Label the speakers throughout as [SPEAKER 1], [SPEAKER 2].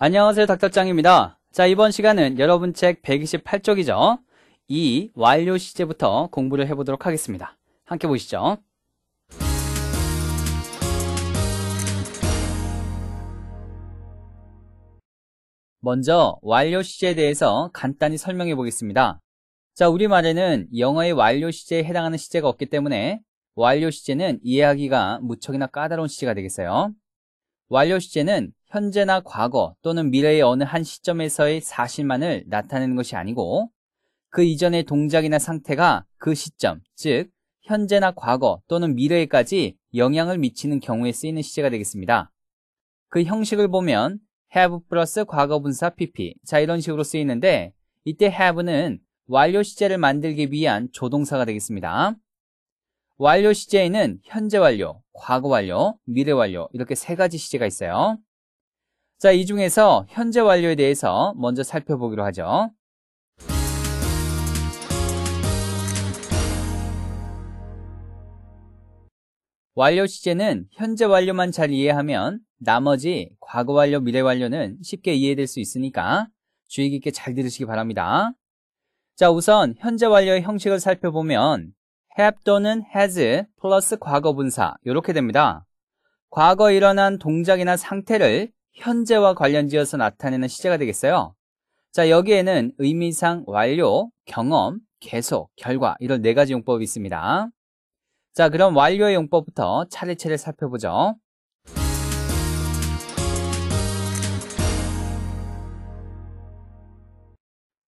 [SPEAKER 1] 안녕하세요 닥터짱입니다. 자 이번 시간은 여러분 책 128쪽이죠. 이 완료 시제부터 공부를 해보도록 하겠습니다. 함께 보시죠. 먼저 완료 시제에 대해서 간단히 설명해 보겠습니다. 자, 우리말에는 영어의 완료 시제에 해당하는 시제가 없기 때문에 완료 시제는 이해하기가 무척이나 까다로운 시제가 되겠어요. 완료 시제는 현재나 과거 또는 미래의 어느 한 시점에서의 사실만을 나타내는 것이 아니고 그 이전의 동작이나 상태가 그 시점, 즉 현재나 과거 또는 미래에까지 영향을 미치는 경우에 쓰이는 시제가 되겠습니다. 그 형식을 보면 have 플러스 과거분사 pp 자 이런 식으로 쓰이는데 이때 have는 완료 시제를 만들기 위한 조동사가 되겠습니다. 완료 시제에는 현재 완료, 과거 완료, 미래 완료 이렇게 세 가지 시제가 있어요. 자, 이 중에서 현재 완료에 대해서 먼저 살펴보기로 하죠. 완료 시제는 현재 완료만 잘 이해하면 나머지 과거 완료, 미래 완료는 쉽게 이해될 수 있으니까 주의 깊게 잘 들으시기 바랍니다. 자, 우선 현재 완료의 형식을 살펴보면 have 또는 has 플러스 과거 분사 이렇게 됩니다. 과거 일어난 동작이나 상태를 현재와 관련지어서 나타내는 시제가 되겠어요. 자, 여기에는 의미상 완료, 경험, 계속, 결과 이런 네 가지 용법이 있습니다. 자, 그럼 완료의 용법부터 차례차례 살펴보죠.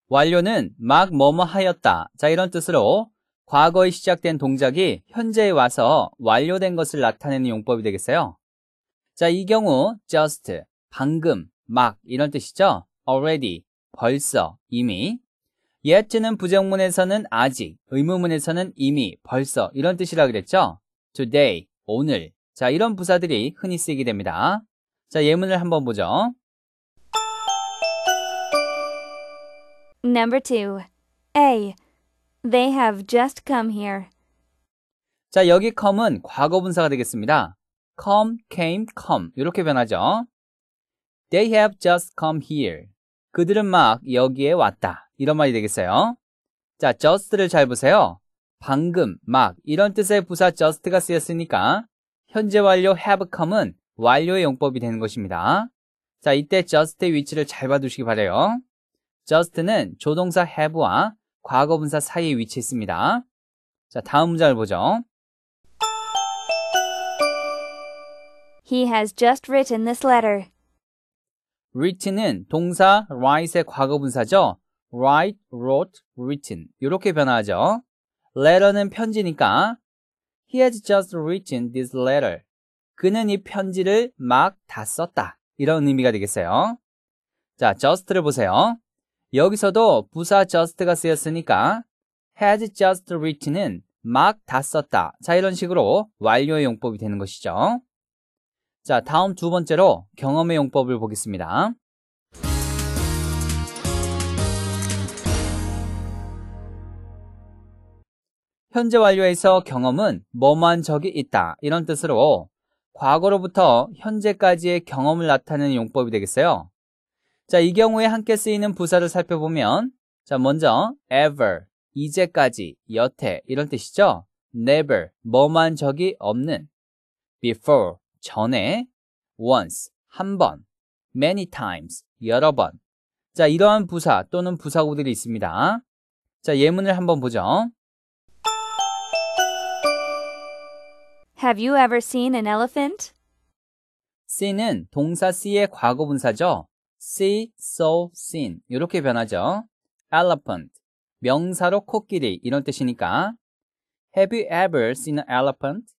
[SPEAKER 1] 완료는 막 뭐뭐 하였다. 자, 이런 뜻으로 과거에 시작된 동작이 현재에 와서 완료된 것을 나타내는 용법이 되겠어요. 자, 이 경우 just, 방금, 막 이런 뜻이죠. already, 벌써, 이미. 예 e t 는 부정문에서는 아직, 의무문에서는 이미, 벌써 이런 뜻이라 그랬죠. today, 오늘. 자, 이런 부사들이 흔히 쓰이게 됩니다. 자, 예문을 한번 보죠.
[SPEAKER 2] Number 2. A. They have just come here.
[SPEAKER 1] 자, 여기 come은 과거 분사가 되겠습니다. come, came, come 이렇게 변하죠. They have just come here. 그들은 막 여기에 왔다. 이런 말이 되겠어요. 자, just를 잘 보세요. 방금, 막 이런 뜻의 부사 just가 쓰였으니까 현재 완료 have come은 완료의 용법이 되는 것입니다. 자, 이때 just의 위치를 잘 봐두시기 바래요. just는 조동사 have와 과거분사 사이에 위치했습니다. 자, 다음 문장을 보죠.
[SPEAKER 2] He has just written this letter.
[SPEAKER 1] written은 동사 write의 과거분사죠. write, wrote, written 이렇게 변화하죠. letter는 편지니까 He has just written this letter. 그는 이 편지를 막 다 썼다. 이런 의미가 되겠어요. 자, just를 보세요. 여기서도 부사 just가 쓰였으니까 has just written은 막 다 썼다. 자, 이런 식으로 완료의 용법이 되는 것이죠. 자, 다음 두 번째로 경험의 용법을 보겠습니다. 현재 완료에서 경험은 뭐만 적이 있다 이런 뜻으로 과거로부터 현재까지의 경험을 나타내는 용법이 되겠어요. 자, 이 경우에 함께 쓰이는 부사를 살펴보면 자, 먼저 ever, 이제까지, 여태 이런 뜻이죠. never, 뭐만 적이 없는 before, 전에 once 한 번, many times 여러 번. 자, 이러한 부사 또는 부사구들이 있습니다. 자, 예문을 한번 보죠.
[SPEAKER 2] Have you ever seen an elephant?
[SPEAKER 1] see는 동사 see의 과거 분사죠. see, saw, seen 이렇게 변하죠. elephant 명사로 코끼리 이런 뜻이니까 Have you ever seen an elephant?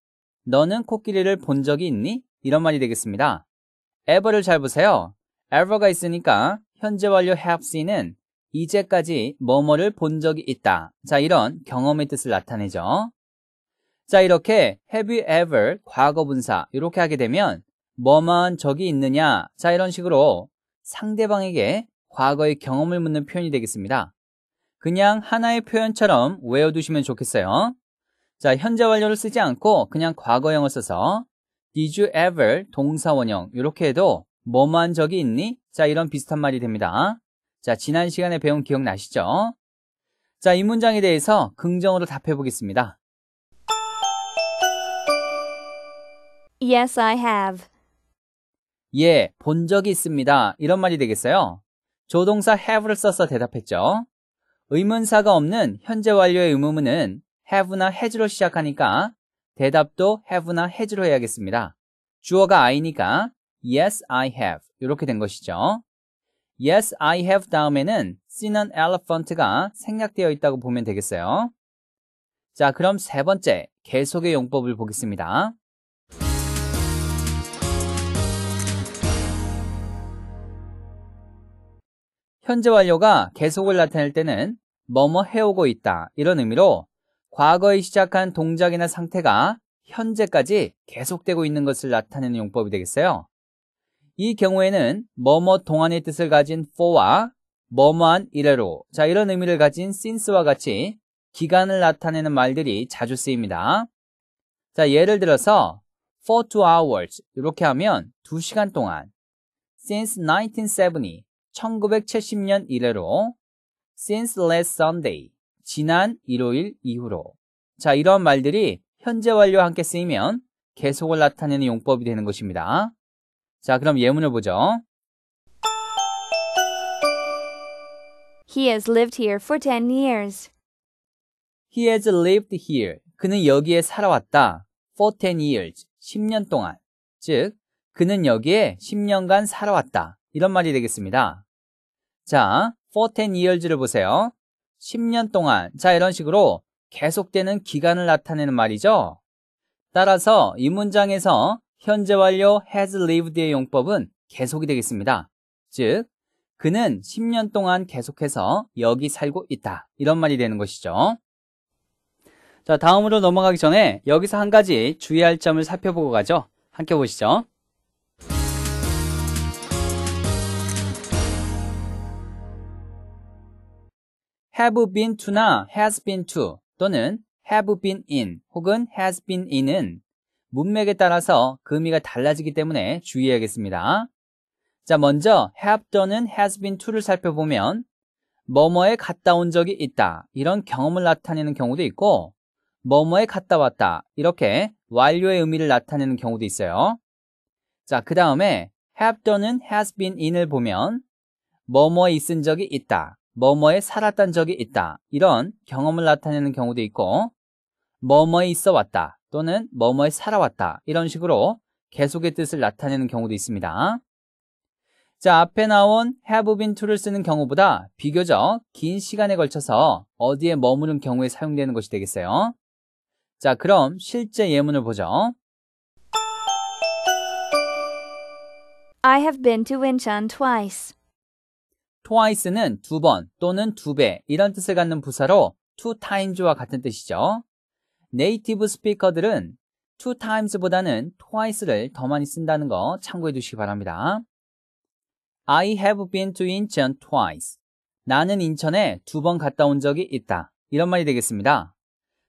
[SPEAKER 1] 너는 코끼리를 본 적이 있니? 이런 말이 되겠습니다. ever를 잘 보세요. ever가 있으니까 현재 완료 have seen은 이제까지 뭐뭐를 본 적이 있다. 자, 이런 경험의 뜻을 나타내죠. 자, 이렇게 have you ever 과거 분사 이렇게 하게 되면 뭐만 적이 있느냐. 자, 이런 식으로 상대방에게 과거의 경험을 묻는 표현이 되겠습니다. 그냥 하나의 표현처럼 외워두시면 좋겠어요. 자, 현재 완료를 쓰지 않고 그냥 과거형을 써서 did you ever 동사원형 이렇게 해도 뭐만 적이 있니? 자, 이런 비슷한 말이 됩니다. 자, 지난 시간에 배운 기억나시죠? 자, 이 문장에 대해서 긍정으로 답해 보겠습니다.
[SPEAKER 2] Yes, I have.
[SPEAKER 1] 예, 본 적이 있습니다. 이런 말이 되겠어요. 조동사 have를 써서 대답했죠. 의문사가 없는 현재 완료의 의무문은 have나 has로 시작하니까 대답도 have나 has로 해야겠습니다. 주어가 I니까 yes, I have 이렇게 된 것이죠. yes, I have 다음에는 seen an elephant가 생략되어 있다고 보면 되겠어요. 자, 그럼 세 번째 계속의 용법을 보겠습니다. 현재 완료가 계속을 나타낼 때는 뭐뭐 해오고 있다 이런 의미로 과거에 시작한 동작이나 상태가 현재까지 계속되고 있는 것을 나타내는 용법이 되겠어요. 이 경우에는 뭐뭐 동안의 뜻을 가진 for와 뭐뭐한 이래로 자 이런 의미를 가진 since와 같이 기간을 나타내는 말들이 자주 쓰입니다. 자 예를 들어서 for two hours 이렇게 하면 2시간 동안 since 1970, 1970년 이래로 since last Sunday, 지난 일요일 이후로. 자, 이런 말들이 현재 완료와 함께 쓰이면 계속을 나타내는 용법이 되는 것입니다. 자, 그럼 예문을 보죠.
[SPEAKER 2] He has lived here for 10 years.
[SPEAKER 1] He has lived here. 그는 여기에 살아왔다. for 10 years. 10년 동안. 즉, 그는 여기에 10년간 살아왔다. 이런 말이 되겠습니다. 자, for 10 years를 보세요. 10년 동안. 자, 이런 식으로 계속되는 기간을 나타내는 말이죠. 따라서 이 문장에서 현재 완료 has lived의 용법은 계속이 되겠습니다. 즉, 그는 10년 동안 계속해서 여기 살고 있다. 이런 말이 되는 것이죠. 자, 다음으로 넘어가기 전에 여기서 한 가지 주의할 점을 살펴보고 가죠. 함께 보시죠. have been to나 has been to 또는 have been in 혹은 has been in은 문맥에 따라서 그 의미가 달라지기 때문에 주의해야겠습니다. 자, 먼저 have 또는 has been to를 살펴보면 뭐뭐에 갔다 온 적이 있다 이런 경험을 나타내는 경우도 있고 뭐뭐에 갔다 왔다 이렇게 완료의 의미를 나타내는 경우도 있어요. 자, 그 다음에 have 또는 has been in을 보면 뭐뭐에 있은 적이 있다 뭐뭐에 살았던 적이 있다. 이런 경험을 나타내는 경우도 있고, 뭐뭐에 있어 왔다. 또는 뭐뭐에 살아왔다. 이런 식으로 계속의 뜻을 나타내는 경우도 있습니다. 자, 앞에 나온 have been to를 쓰는 경우보다 비교적 긴 시간에 걸쳐서 어디에 머무는 경우에 사용되는 것이 되겠어요. 자, 그럼 실제 예문을 보죠.
[SPEAKER 2] I have been to Incheon twice.
[SPEAKER 1] twice는 두 번 또는 두 배 이런 뜻을 갖는 부사로 two times와 같은 뜻이죠. 네이티브 스피커들은 two times보다는 twice를 더 많이 쓴다는 거 참고해 두시기 바랍니다. I have been to Incheon twice. 나는 인천에 두 번 갔다 온 적이 있다. 이런 말이 되겠습니다.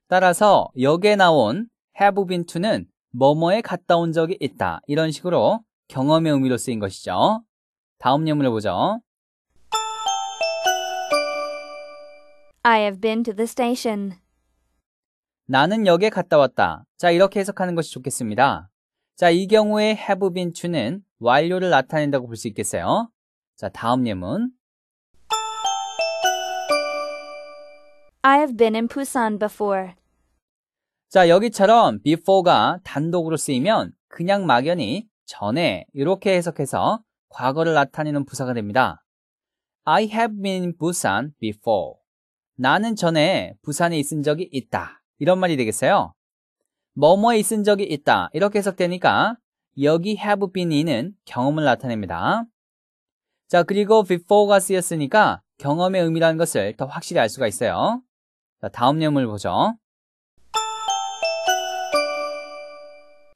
[SPEAKER 1] 따라서 여기에 나온 have been to는 뭐뭐에 갔다 온 적이 있다. 이런 식으로 경험의 의미로 쓰인 것이죠. 다음 예문을 보죠.
[SPEAKER 2] I have been to the
[SPEAKER 1] station. 나는 역에 갔다 왔다. 자, 이렇게 해석하는 것이 좋겠습니다. 자, 이 경우에 have been to는 완료를 나타낸다고 볼 수 있겠어요. 자, 다음 예문.
[SPEAKER 2] I have been in Busan before.
[SPEAKER 1] 자, 여기처럼 before가 단독으로 쓰이면 그냥 막연히 전에 이렇게 해석해서 과거를 나타내는 부사가 됩니다. I have been in Busan before. 나는 전에 부산에 있은 적이 있다. 이런 말이 되겠어요. 뭐뭐에 있은 적이 있다. 이렇게 해석되니까 여기 have been이는 경험을 나타냅니다. 자, 그리고 before가 쓰였으니까 경험의 의미라는 것을 더 확실히 알 수가 있어요. 자, 다음 내용을 보죠.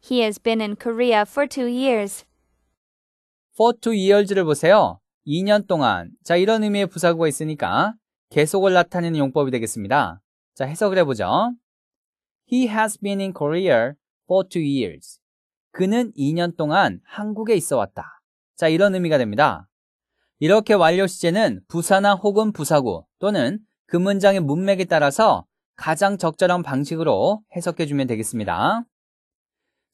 [SPEAKER 2] He has been in Korea for two years.
[SPEAKER 1] for two years를 보세요. 2년 동안. 자, 이런 의미의 부사구가 있으니까 계속을 나타내는 용법이 되겠습니다. 자, 해석을 해보죠. He has been in Korea for two years. 그는 2년 동안 한국에 있어 왔다. 자, 이런 의미가 됩니다. 이렇게 완료 시제는 부사나 혹은 부사구 또는 그 문장의 문맥에 따라서 가장 적절한 방식으로 해석해 주면 되겠습니다.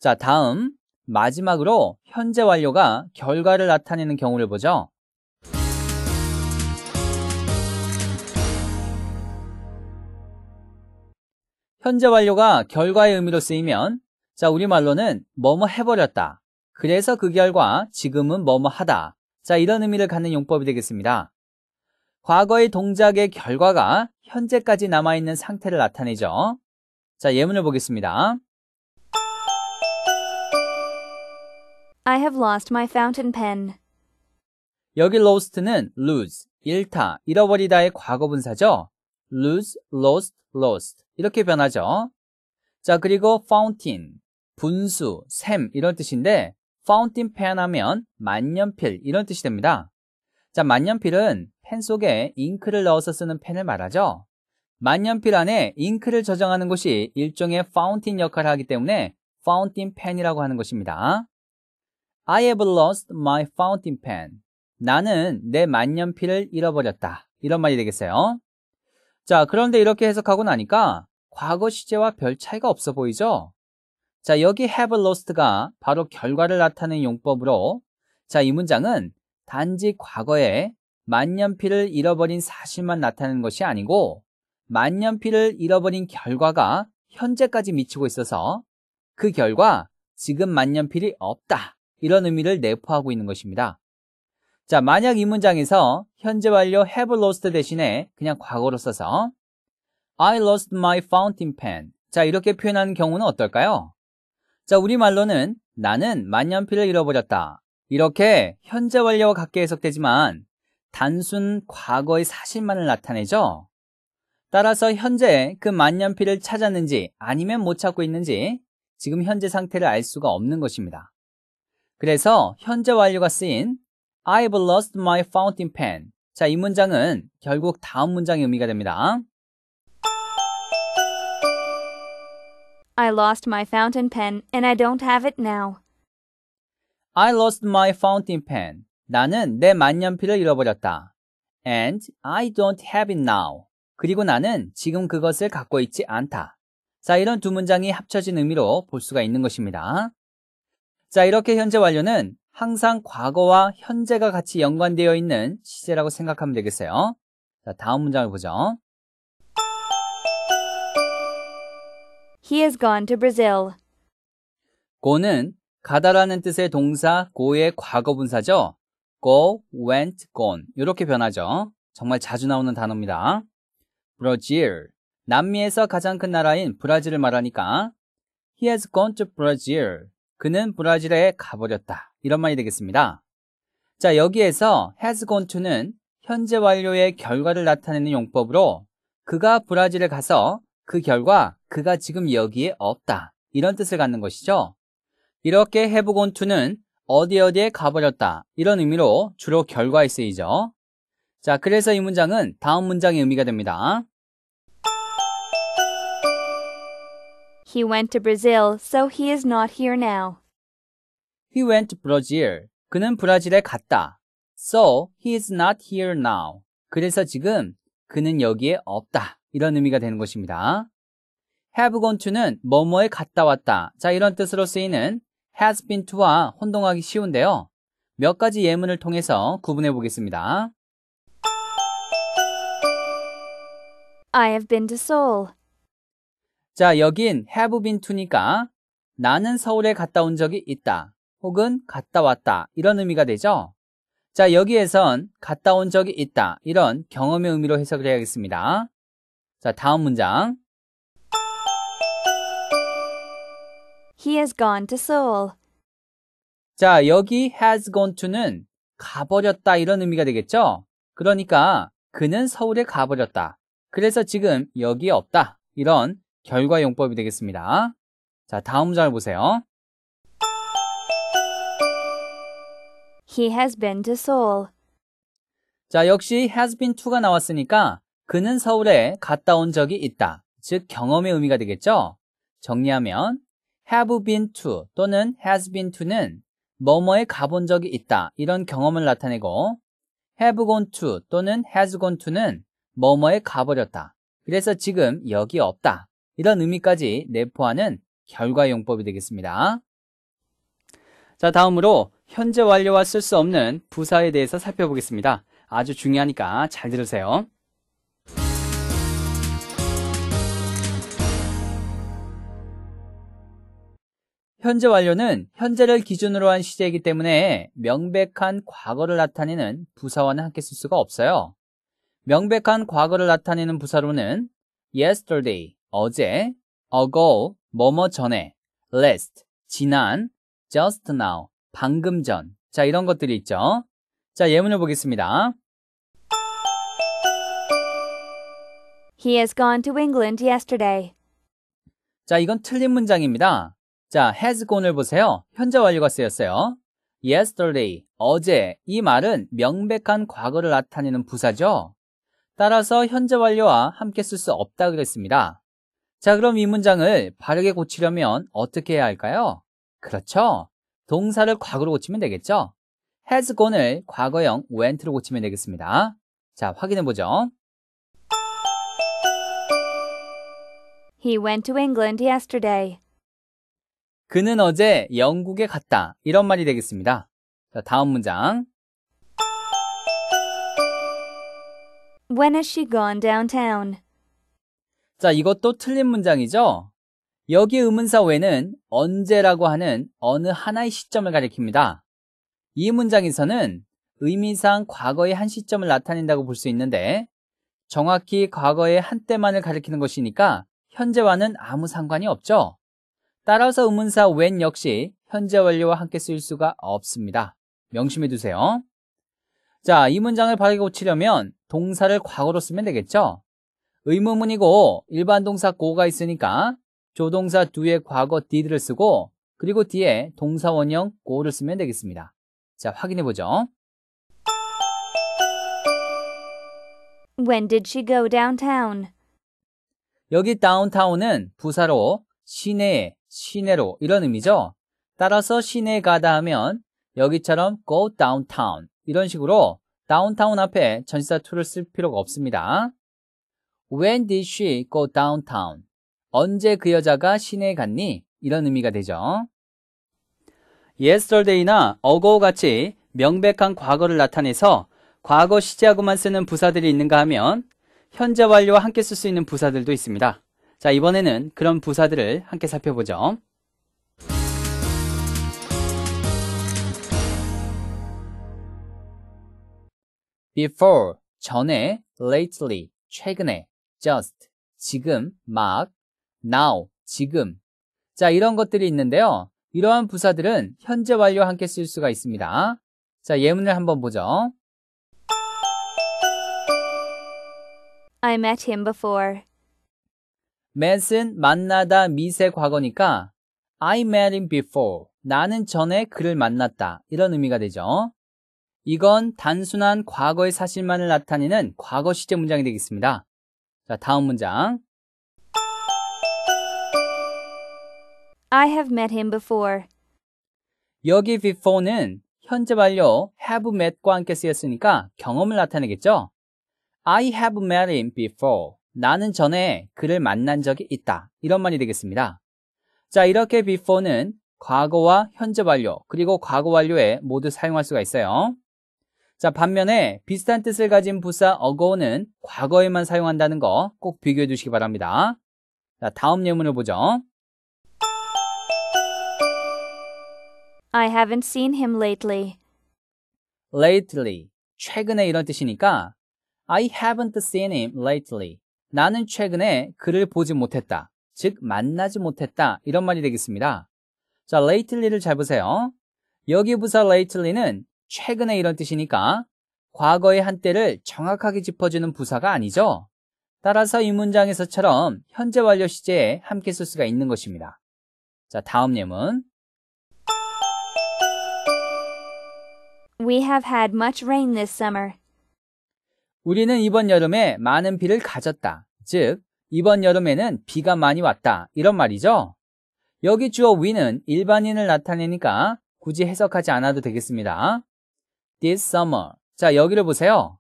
[SPEAKER 1] 자, 다음 마지막으로 현재 완료가 결과를 나타내는 경우를 보죠. 현재 완료가 결과의 의미로 쓰이면 자 우리말로는 뭐뭐 해버렸다. 그래서 그 결과 지금은 뭐뭐 하다. 자 이런 의미를 갖는 용법이 되겠습니다. 과거의 동작의 결과가 현재까지 남아있는 상태를 나타내죠. 자 예문을 보겠습니다.
[SPEAKER 2] I have lost my fountain pen.
[SPEAKER 1] 여기 lost는 lose, 잃다, 잃어버리다의 과거분사죠. lose, lost, lost. 이렇게 변하죠. 자, 그리고 fountain, 분수, 샘 이런 뜻인데 fountain pen 하면 만년필 이런 뜻이 됩니다. 자, 만년필은 펜 속에 잉크를 넣어서 쓰는 펜을 말하죠. 만년필 안에 잉크를 저장하는 곳이 일종의 파운틴 역할을 하기 때문에 파운틴 펜이라고 하는 것입니다. I have lost my fountain pen. 나는 내 만년필을 잃어버렸다. 이런 말이 되겠어요. 자, 그런데 이렇게 해석하고 나니까 과거 시제와 별 차이가 없어 보이죠? 자, 여기 have lost가 바로 결과를 나타낸 용법으로 자, 이 문장은 단지 과거에 만년필을 잃어버린 사실만 나타내는 것이 아니고 만년필을 잃어버린 결과가 현재까지 미치고 있어서 그 결과 지금 만년필이 없다 이런 의미를 내포하고 있는 것입니다. 자, 만약 이 문장에서 현재 완료 have lost 대신에 그냥 과거로 써서 I lost my fountain pen. 자, 이렇게 표현하는 경우는 어떨까요? 자, 우리말로는 나는 만년필을 잃어버렸다. 이렇게 현재 완료와 같게 해석되지만 단순 과거의 사실만을 나타내죠. 따라서 현재 그 만년필을 찾았는지 아니면 못 찾고 있는지 지금 현재 상태를 알 수가 없는 것입니다. 그래서 현재 완료가 쓰인 I've lost my fountain pen. 자, 이 문장은 결국 다음 문장의 의미가 됩니다.
[SPEAKER 2] I lost my fountain pen and I don't have it now.
[SPEAKER 1] I lost my fountain pen. 나는 내 만년필을 잃어버렸다. And I don't have it now. 그리고 나는 지금 그것을 갖고 있지 않다. 자, 이런 두 문장이 합쳐진 의미로 볼 수가 있는 것입니다. 자, 이렇게 현재 완료는 항상 과거와 현재가 같이 연관되어 있는 시제라고 생각하면 되겠어요. 자, 다음 문장을 보죠.
[SPEAKER 2] He has gone to Brazil.
[SPEAKER 1] 고는 가다라는 뜻의 동사 고의 과거 분사죠. go, went, gone 이렇게 변하죠. 정말 자주 나오는 단어입니다. 브라질 남미에서 가장 큰 나라인 브라질을 말하니까 he has gone to Brazil. 그는 브라질에 가버렸다. 이런 말이 되겠습니다. 자, 여기에서 has gone to는 현재 완료의 결과를 나타내는 용법으로 그가 브라질에 가서 그 결과 그가 지금 여기에 없다. 이런 뜻을 갖는 것이죠. 이렇게 have gone to는 어디 어디에 가버렸다. 이런 의미로 주로 결과에 쓰이죠. 자, 그래서 이 문장은 다음 문장의 의미가 됩니다.
[SPEAKER 2] He went to Brazil, so he is not here now.
[SPEAKER 1] He went to Brazil. 그는 브라질에 갔다. So he is not here now. 그래서 지금 그는 여기에 없다. 이런 의미가 되는 것입니다. have gone to는 뭐뭐에 갔다 왔다. 자, 이런 뜻으로 쓰이는 has been to와 혼동하기 쉬운데요. 몇 가지 예문을 통해서 구분해 보겠습니다.
[SPEAKER 2] I have been to Seoul.
[SPEAKER 1] 자, 여긴 have been to니까 나는 서울에 갔다 온 적이 있다. 혹은 갔다 왔다 이런 의미가 되죠. 자, 여기에선 갔다 온 적이 있다 이런 경험의 의미로 해석을 해야겠습니다. 자, 다음 문장.
[SPEAKER 2] He has gone to Seoul.
[SPEAKER 1] 자, 여기 has gone to는 가버렸다 이런 의미가 되겠죠? 그러니까 그는 서울에 가버렸다. 그래서 지금 여기에 없다. 이런 결과 용법이 되겠습니다. 자, 다음 문장을 보세요.
[SPEAKER 2] He has been to Seoul.
[SPEAKER 1] 자, 역시 has been to가 나왔으니까 그는 서울에 갔다 온 적이 있다. 즉, 경험의 의미가 되겠죠? 정리하면 have been to 또는 has been to는 뭐뭐에 가본 적이 있다. 이런 경험을 나타내고 have gone to 또는 has gone to는 뭐뭐에 가버렸다. 그래서 지금 여기 없다. 이런 의미까지 내포하는 결과용법이 되겠습니다. 자, 다음으로 현재 완료와 쓸 수 없는 부사에 대해서 살펴보겠습니다. 아주 중요하니까 잘 들으세요. 현재 완료는 현재를 기준으로 한 시제이기 때문에 명백한 과거를 나타내는 부사와는 함께 쓸 수가 없어요. 명백한 과거를 나타내는 부사로는 yesterday, 어제, ago, 뭐뭐 전에, last, 지난, just now, 방금 전. 자, 이런 것들이 있죠. 자, 예문을 보겠습니다.
[SPEAKER 2] He has gone to England yesterday.
[SPEAKER 1] 자, 이건 틀린 문장입니다. 자, has gone을 보세요. 현재 완료가 쓰였어요. yesterday, 어제 이 말은 명백한 과거를 나타내는 부사죠. 따라서 현재 완료와 함께 쓸 수 없다 그랬습니다. 자, 그럼 이 문장을 바르게 고치려면 어떻게 해야 할까요? 그렇죠. 동사를 과거로 고치면 되겠죠? has gone을 과거형 went로 고치면 되겠습니다. 자, 확인해 보죠.
[SPEAKER 2] He went to England yesterday.
[SPEAKER 1] 그는 어제 영국에 갔다. 이런 말이 되겠습니다. 자, 다음 문장.
[SPEAKER 2] When h s she gone downtown?
[SPEAKER 1] 자, 이것도 틀린 문장이죠? 여기 의문사 왜는 언제라고 하는 어느 하나의 시점을 가리킵니다. 이 문장에서는 의미상 과거의 한 시점을 나타낸다고 볼 수 있는데 정확히 과거의 한때만을 가리키는 것이니까 현재와는 아무 상관이 없죠. 따라서 의문사 when 역시 현재 완료와 함께 쓰일 수가 없습니다. 명심해 두세요. 자, 이 문장을 바르게 고치려면 동사를 과거로 쓰면 되겠죠? 의문문이고 일반 동사 고가 있으니까 조동사 뒤에 과거 did를 쓰고 그리고 뒤에 동사 원형 go를 쓰면 되겠습니다. 자, 확인해 보죠.
[SPEAKER 2] When did she go downtown?
[SPEAKER 1] 여기 다운타운은 부사로 시내에, 시내로 이런 의미죠. 따라서 시내에 가다 하면 여기처럼 go downtown 이런 식으로 다운타운 앞에 전시사 to를 쓸 필요가 없습니다. When did she go downtown? 언제 그 여자가 시내에 갔니? 이런 의미가 되죠. yesterday나 ago 같이 명백한 과거를 나타내서 과거 시제하고만 쓰는 부사들이 있는가 하면 현재 완료와 함께 쓸 수 있는 부사들도 있습니다. 자, 이번에는 그런 부사들을 함께 살펴보죠. before 전에 lately 최근에 just 지금 막 now, 지금. 자, 이런 것들이 있는데요. 이러한 부사들은 현재 완료와 함께 쓸 수가 있습니다. 자, 예문을 한번 보죠.
[SPEAKER 2] I met him before.
[SPEAKER 1] met은 만나다 미세 과거니까 I met him before. 나는 전에 그를 만났다. 이런 의미가 되죠. 이건 단순한 과거의 사실만을 나타내는 과거 시제 문장이 되겠습니다. 자, 다음 문장.
[SPEAKER 2] I have met him before.
[SPEAKER 1] 여기 before는 현재 완료 have met과 함께 쓰였으니까 경험을 나타내겠죠? I have met him before. 나는 전에 그를 만난 적이 있다. 이런 말이 되겠습니다. 자, 이렇게 before는 과거와 현재 완료, 그리고 과거 완료에 모두 사용할 수가 있어요. 자, 반면에 비슷한 뜻을 가진 부사 a g 거는 과거에만 사용한다는 거 꼭 비교해 두시기 바랍니다. 자, 다음 예문을 보죠.
[SPEAKER 2] I haven't seen him lately.
[SPEAKER 1] lately. 최근에 이런 뜻이니까 I haven't seen him lately. 나는 최근에 그를 보지 못했다. 즉, 만나지 못했다. 이런 말이 되겠습니다. 자, lately를 잘 보세요. 여기 부사 lately는 최근에 이런 뜻이니까 과거의 한때를 정확하게 짚어주는 부사가 아니죠. 따라서 이 문장에서처럼 현재 완료 시제에 함께 쓸 수가 있는 것입니다. 자, 다음 예문.
[SPEAKER 2] We have had much rain this summer.
[SPEAKER 1] 우리는 이번 여름에 많은 비를 가졌다. 즉, 이번 여름에는 비가 많이 왔다. 이런 말이죠. 여기 주어 we는 일반인을 나타내니까 굳이 해석하지 않아도 되겠습니다. This summer. 자, 여기를 보세요.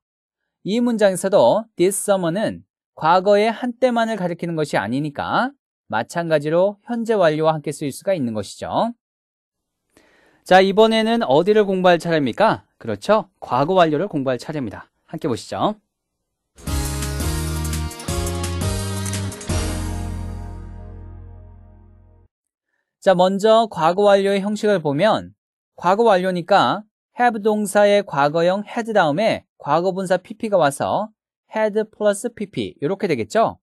[SPEAKER 1] 이 문장에서도 this summer는 과거의 한때만을 가리키는 것이 아니니까 마찬가지로 현재 완료와 함께 쓰일 수가 있는 것이죠. 자, 이번에는 어디를 공부할 차례입니까? 그렇죠. 과거 완료를 공부할 차례입니다. 함께 보시죠. 자, 먼저 과거 완료의 형식을 보면 과거 완료니까 have 동사의 과거형 had 다음에 과거분사 pp가 와서 had 플러스 pp 이렇게 되겠죠?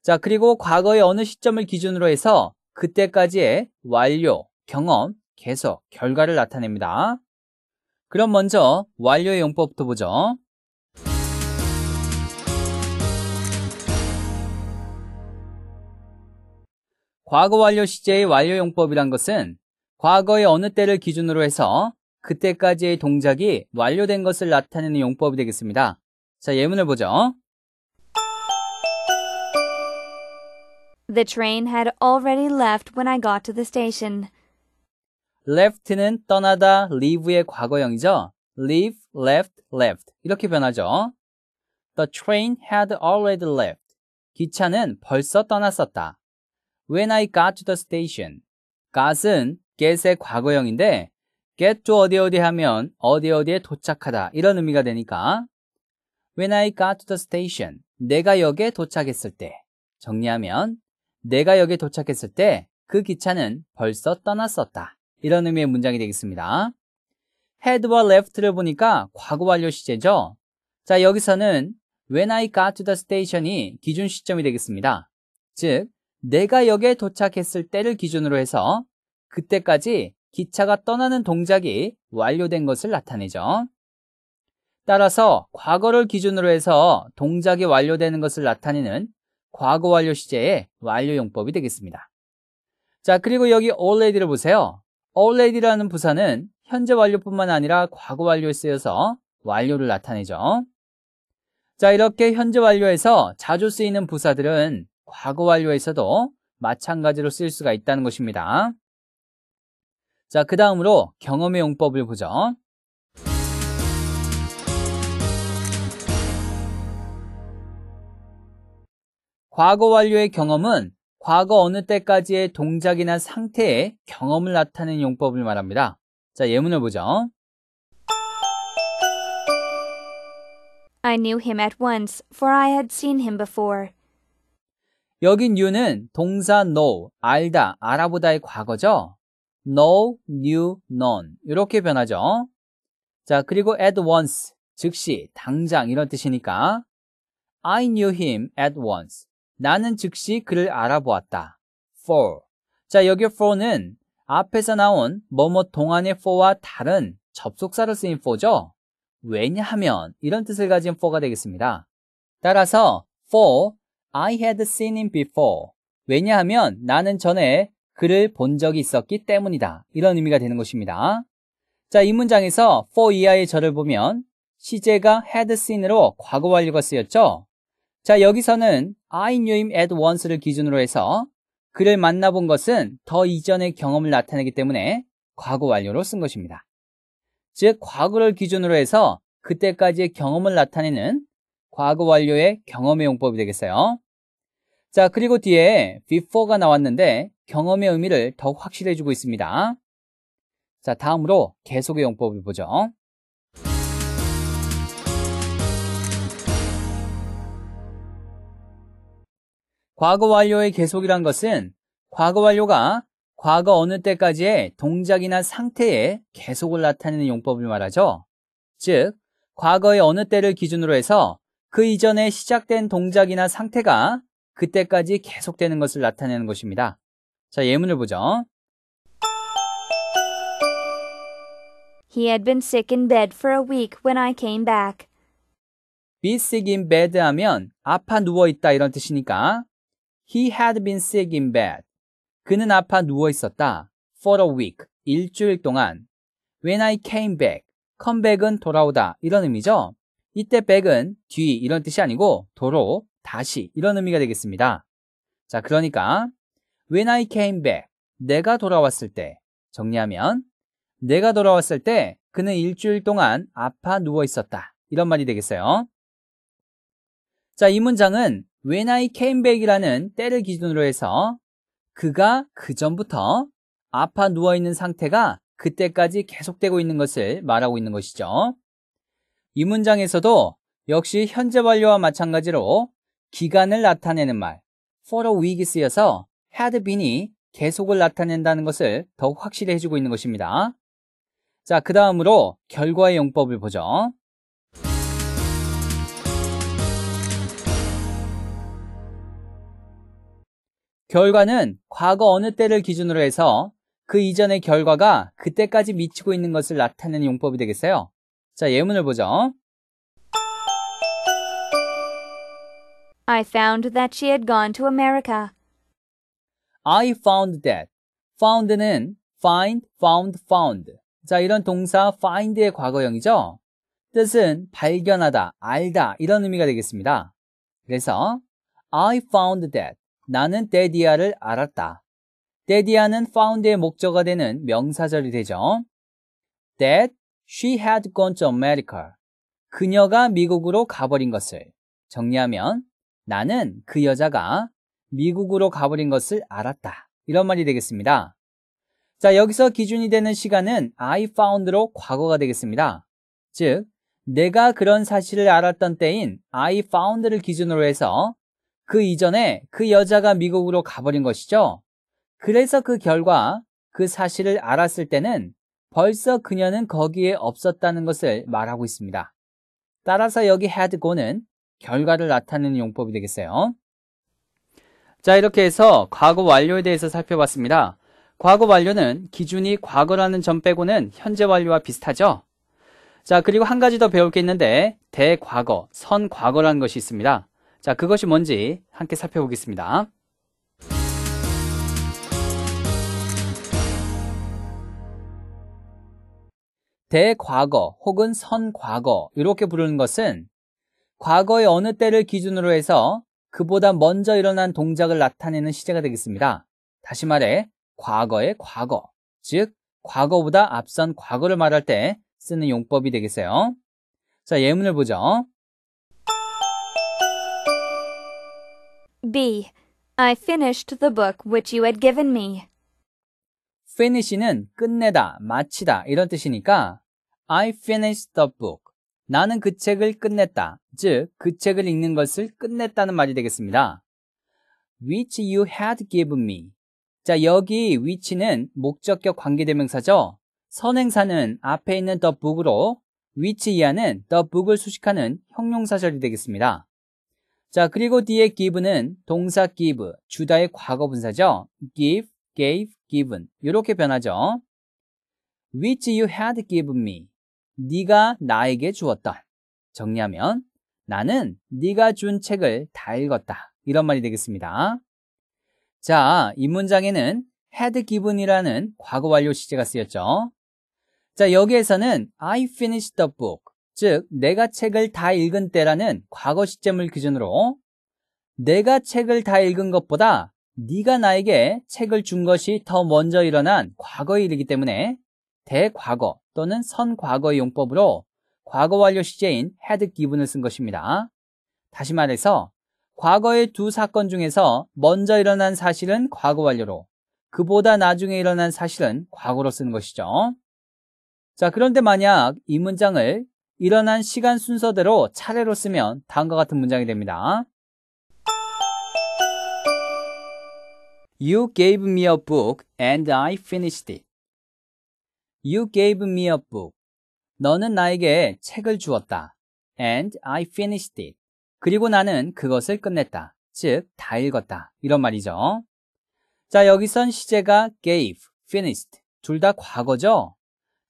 [SPEAKER 1] 자, 그리고 과거의 어느 시점을 기준으로 해서 그때까지의 완료, 경험, 개서, 결과를 나타냅니다. 그럼 먼저 완료의 용법부터 보죠. 과거 완료 시제의 완료 용법이란 것은 과거의 어느 때를 기준으로 해서 그때까지의 동작이 완료된 것을 나타내는 용법이 되겠습니다. 자, 예문을 보죠.
[SPEAKER 2] The train had already left when I got to the station.
[SPEAKER 1] left는 떠나다, leave의 과거형이죠. leave, left, left 이렇게 변하죠. The train had already left. 기차는 벌써 떠났었다. When I got to the station. got은 get의 과거형인데 get to 어디 어디 하면 어디 어디에 도착하다 이런 의미가 되니까 When I got to the station. 내가 역에 도착했을 때 정리하면 내가 역에 도착했을 때 그 기차는 벌써 떠났었다. 이런 의미의 문장이 되겠습니다. head와 left를 보니까 과거 완료 시제죠. 자, 여기서는 when I got to the station이 기준 시점이 되겠습니다. 즉, 내가 역에 도착했을 때를 기준으로 해서 그때까지 기차가 떠나는 동작이 완료된 것을 나타내죠. 따라서 과거를 기준으로 해서 동작이 완료되는 것을 나타내는 과거 완료 시제의 완료 용법이 되겠습니다. 자, 그리고 여기 already를 보세요. already라는 부사는 현재 완료뿐만 아니라 과거 완료에 쓰여서 완료를 나타내죠. 자, 이렇게 현재 완료에서 자주 쓰이는 부사들은 과거 완료에서도 마찬가지로 쓸 수가 있다는 것입니다. 자, 그 다음으로 경험의 용법을 보죠. 과거 완료의 경험은 과거 어느 때까지의 동작이나 상태의 경험을 나타내는 용법을 말합니다. 자, 예문을 보죠.
[SPEAKER 2] I knew him at once, for I had seen him before.
[SPEAKER 1] 여긴 you는 동사 know, 알다, 알아보다의 과거죠. know, knew, known 이렇게 변하죠. 자, 그리고 at once, 즉시, 당장 이런 뜻이니까 I knew him at once. 나는 즉시 그를 알아보았다. for. 자, 여기 for는 앞에서 나온 뭐뭐 동안의 for와 다른 접속사를 쓰인 for죠. 왜냐하면 이런 뜻을 가진 for가 되겠습니다. 따라서 for I had seen him before. 왜냐하면 나는 전에 그를 본 적이 있었기 때문이다. 이런 의미가 되는 것입니다. 자, 이 문장에서 for 이하의 절을 보면 시제가 had seen으로 과거 완료가 쓰였죠. 자, 여기서는 I knew him at once를 기준으로 해서 그를 만나본 것은 더 이전의 경험을 나타내기 때문에 과거 완료로 쓴 것입니다. 즉, 과거를 기준으로 해서 그때까지의 경험을 나타내는 과거 완료의 경험의 용법이 되겠어요. 자, 그리고 뒤에 before가 나왔는데 경험의 의미를 더 확실해지고 있습니다. 자, 다음으로 계속의 용법을 보죠. 과거 완료의 계속이란 것은 과거 완료가 과거 어느 때까지의 동작이나 상태의 계속을 나타내는 용법을 말하죠. 즉, 과거의 어느 때를 기준으로 해서 그 이전에 시작된 동작이나 상태가 그때까지 계속되는 것을 나타내는 것입니다. 자, 예문을 보죠.
[SPEAKER 2] He had been sick in bed for a week when I came back.
[SPEAKER 1] be sick in bed 하면 아파 누워 있다 이런 뜻이니까 He had been sick in bed. 그는 아파 누워 있었다. For a week. 일주일 동안. When I came back. 컴백은 돌아오다. 이런 의미죠. 이때 back은 뒤 이런 뜻이 아니고 도로, 다시 이런 의미가 되겠습니다. 자, 그러니까 When I came back. 내가 돌아왔을 때. 정리하면 내가 돌아왔을 때 그는 일주일 동안 아파 누워 있었다. 이런 말이 되겠어요. 자, 이 문장은 When I came back이라는 때를 기준으로 해서 그가 그 전부터 아파 누워있는 상태가 그때까지 계속되고 있는 것을 말하고 있는 것이죠. 이 문장에서도 역시 현재 완료와 마찬가지로 기간을 나타내는 말 for a week이 쓰여서 had been이 계속을 나타낸다는 것을 더욱 확실히 해주고 있는 것입니다. 자, 그 다음으로 결과의 용법을 보죠. 결과는 과거 어느 때를 기준으로 해서 그 이전의 결과가 그때까지 미치고 있는 것을 나타내는 용법이 되겠어요. 자, 예문을 보죠.
[SPEAKER 2] I found that she had gone to America.
[SPEAKER 1] I found that. found는 find, found, found. 자, 이런 동사 find의 과거형이죠. 뜻은 발견하다, 알다 이런 의미가 되겠습니다. 그래서 I found that. 나는 데디아를 알았다. 데디아는 found의 목적어 되는 명사절이 되죠. That she had gone to America. 그녀가 미국으로 가버린 것을. 정리하면 나는 그 여자가 미국으로 가버린 것을 알았다. 이런 말이 되겠습니다. 자, 여기서 기준이 되는 시간은 I found로 과거가 되겠습니다. 즉, 내가 그런 사실을 알았던 때인 I found를 기준으로 해서 그 이전에 그 여자가 미국으로 가버린 것이죠. 그래서 그 결과 그 사실을 알았을 때는 벌써 그녀는 거기에 없었다는 것을 말하고 있습니다. 따라서 여기 had go는 결과를 나타내는 용법이 되겠어요. 자, 이렇게 해서 과거 완료에 대해서 살펴봤습니다. 과거 완료는 기준이 과거라는 점 빼고는 현재 완료와 비슷하죠? 자, 그리고 한 가지 더 배울 게 있는데, 대과거, 선과거라는 것이 있습니다. 자, 그것이 뭔지 함께 살펴보겠습니다. 대과거 혹은 선과거 이렇게 부르는 것은 과거의 어느 때를 기준으로 해서 그보다 먼저 일어난 동작을 나타내는 시제가 되겠습니다. 다시 말해 과거의 과거, 즉 과거보다 앞선 과거를 말할 때 쓰는 용법이 되겠어요. 자, 예문을 보죠.
[SPEAKER 2] B. I finished the book which you had given me.
[SPEAKER 1] finish는 끝내다, 마치다 이런 뜻이니까 I finished the book. 나는 그 책을 끝냈다. 즉, 그 책을 읽는 것을 끝냈다는 말이 되겠습니다. which you had given me. 자, 여기 which는 목적격 관계대명사죠. 선행사는 앞에 있는 the book으로 which 이하는 the book을 수식하는 형용사절이 되겠습니다. 자, 그리고 뒤에 give는 동사 give, 주다의 과거 분사죠. give, gave, given. 이렇게 변하죠. which you had given me. 네가 나에게 주었던 정리하면 나는 네가 준 책을 다 읽었다. 이런 말이 되겠습니다. 자, 이 문장에는 had given이라는 과거 완료 시제가 쓰였죠. 자, 여기에서는 I finished the book. 즉, 내가 책을 다 읽은 때라는 과거 시점을 기준으로 내가 책을 다 읽은 것보다 네가 나에게 책을 준 것이 더 먼저 일어난 과거의 일이기 때문에 대과거 또는 선과거의 용법으로 과거 완료 시제인 헤드 기분을 쓴 것입니다. 다시 말해서 과거의 두 사건 중에서 먼저 일어난 사실은 과거 완료로 그보다 나중에 일어난 사실은 과거로 쓰는 것이죠. 자, 그런데 만약 이 문장을 일어난 시간 순서대로 차례로 쓰면 다음과 같은 문장이 됩니다. You gave me a book and I finished it. You gave me a book. 너는 나에게 책을 주었다. And I finished it. 그리고 나는 그것을 끝냈다. 즉, 다 읽었다. 이런 말이죠. 자, 여기선 시제가 gave, finished. 둘 다 과거죠?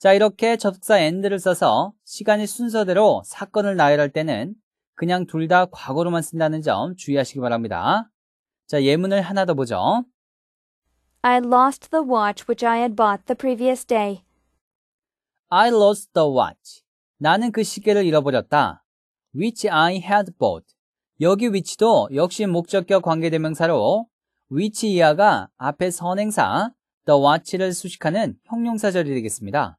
[SPEAKER 1] 자, 이렇게 접속사 and를 써서 시간의 순서대로 사건을 나열할 때는 그냥 둘 다 과거로만 쓴다는 점 주의하시기 바랍니다. 자, 예문을 하나 더 보죠.
[SPEAKER 2] I lost the watch which I had bought the previous day.
[SPEAKER 1] I lost the watch. 나는 그 시계를 잃어버렸다. which I had bought. 여기 위치도 역시 목적격 관계대명사로 위치 이하가 앞에 선행사 the watch를 수식하는 형용사절이 되겠습니다.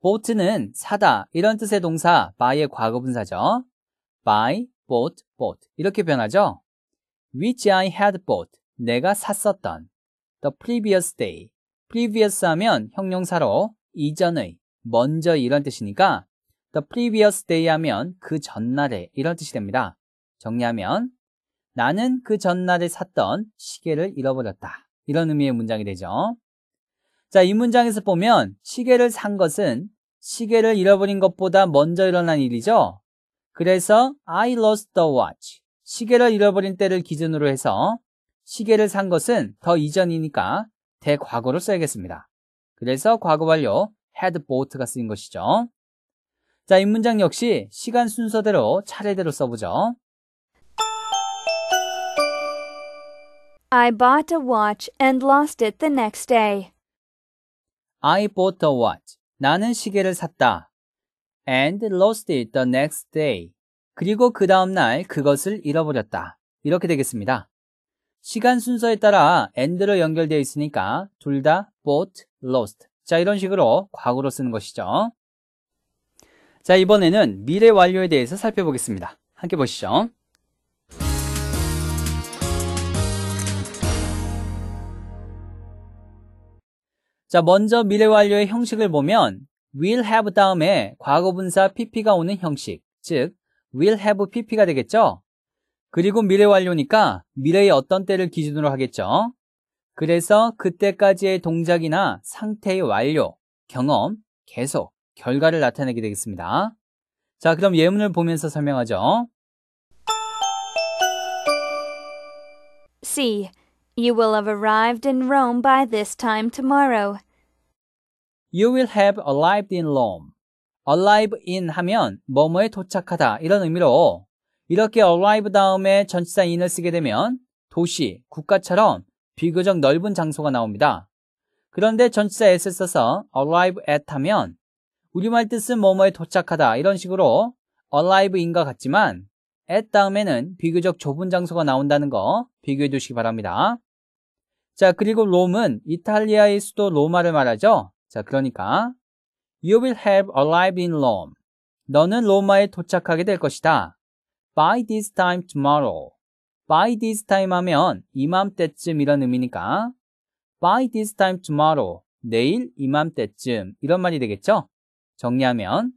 [SPEAKER 1] b o u t 는 사다 이런 뜻의 동사 by의 과거분사죠. buy, b o u t b o u t 이렇게 변하죠. which I had bought 내가 샀었던 the previous day previous 하면 형용사로 이전의, 먼저 이런 뜻이니까 the previous day 하면 그 전날에 이런 뜻이 됩니다. 정리하면 나는 그 전날에 샀던 시계를 잃어버렸다. 이런 의미의 문장이 되죠. 자, 이 문장에서 보면 시계를 산 것은 시계를 잃어버린 것보다 먼저 일어난 일이죠. 그래서 I lost the watch. 시계를 잃어버린 때를 기준으로 해서 시계를 산 것은 더 이전이니까 대과거로 써야겠습니다. 그래서 과거 완료 had bought가 쓰인 것이죠. 자, 이 문장 역시 시간 순서대로 차례대로 써보죠.
[SPEAKER 2] I bought a watch and lost it the next day.
[SPEAKER 1] I bought a watch. 나는 시계를 샀다. And lost it the next day. 그리고 그 다음날 그것을 잃어버렸다. 이렇게 되겠습니다. 시간 순서에 따라 and로 연결되어 있으니까 둘 다 bought, lost. 자, 이런 식으로 과거로 쓰는 것이죠. 자, 이번에는 미래 완료에 대해서 살펴보겠습니다. 함께 보시죠. 자, 먼저 미래 완료의 형식을 보면 will have 다음에 과거분사 pp가 오는 형식, 즉 will have pp가 되겠죠? 그리고 미래 완료니까 미래의 어떤 때를 기준으로 하겠죠? 그래서 그때까지의 동작이나 상태의 완료, 경험, 계속, 결과를 나타내게 되겠습니다. 자, 그럼 예문을 보면서 설명하죠.
[SPEAKER 2] C. You will have arrived in Rome by this time tomorrow.
[SPEAKER 1] You will have arrived in Rome. arrive in 하면 뭐뭐에 도착하다 이런 의미로 이렇게 arrive 다음에 전치사 in을 쓰게 되면 도시, 국가처럼 비교적 넓은 장소가 나옵니다. 그런데 전치사 s 써서 arrive at 하면 우리말 뜻은 뭐뭐에 도착하다 이런 식으로 arrive in과 같지만 at 다음에는 비교적 좁은 장소가 나온다는 거 비교해 두시기 바랍니다. 자, 그리고 롬은 이탈리아의 수도 로마를 말하죠. 자, 그러니까 You will have arrived in Rome. 너는 로마에 도착하게 될 것이다. By this time tomorrow. By this time 하면 이맘때쯤 이런 의미니까 By this time tomorrow. 내일 이맘때쯤 이런 말이 되겠죠? 정리하면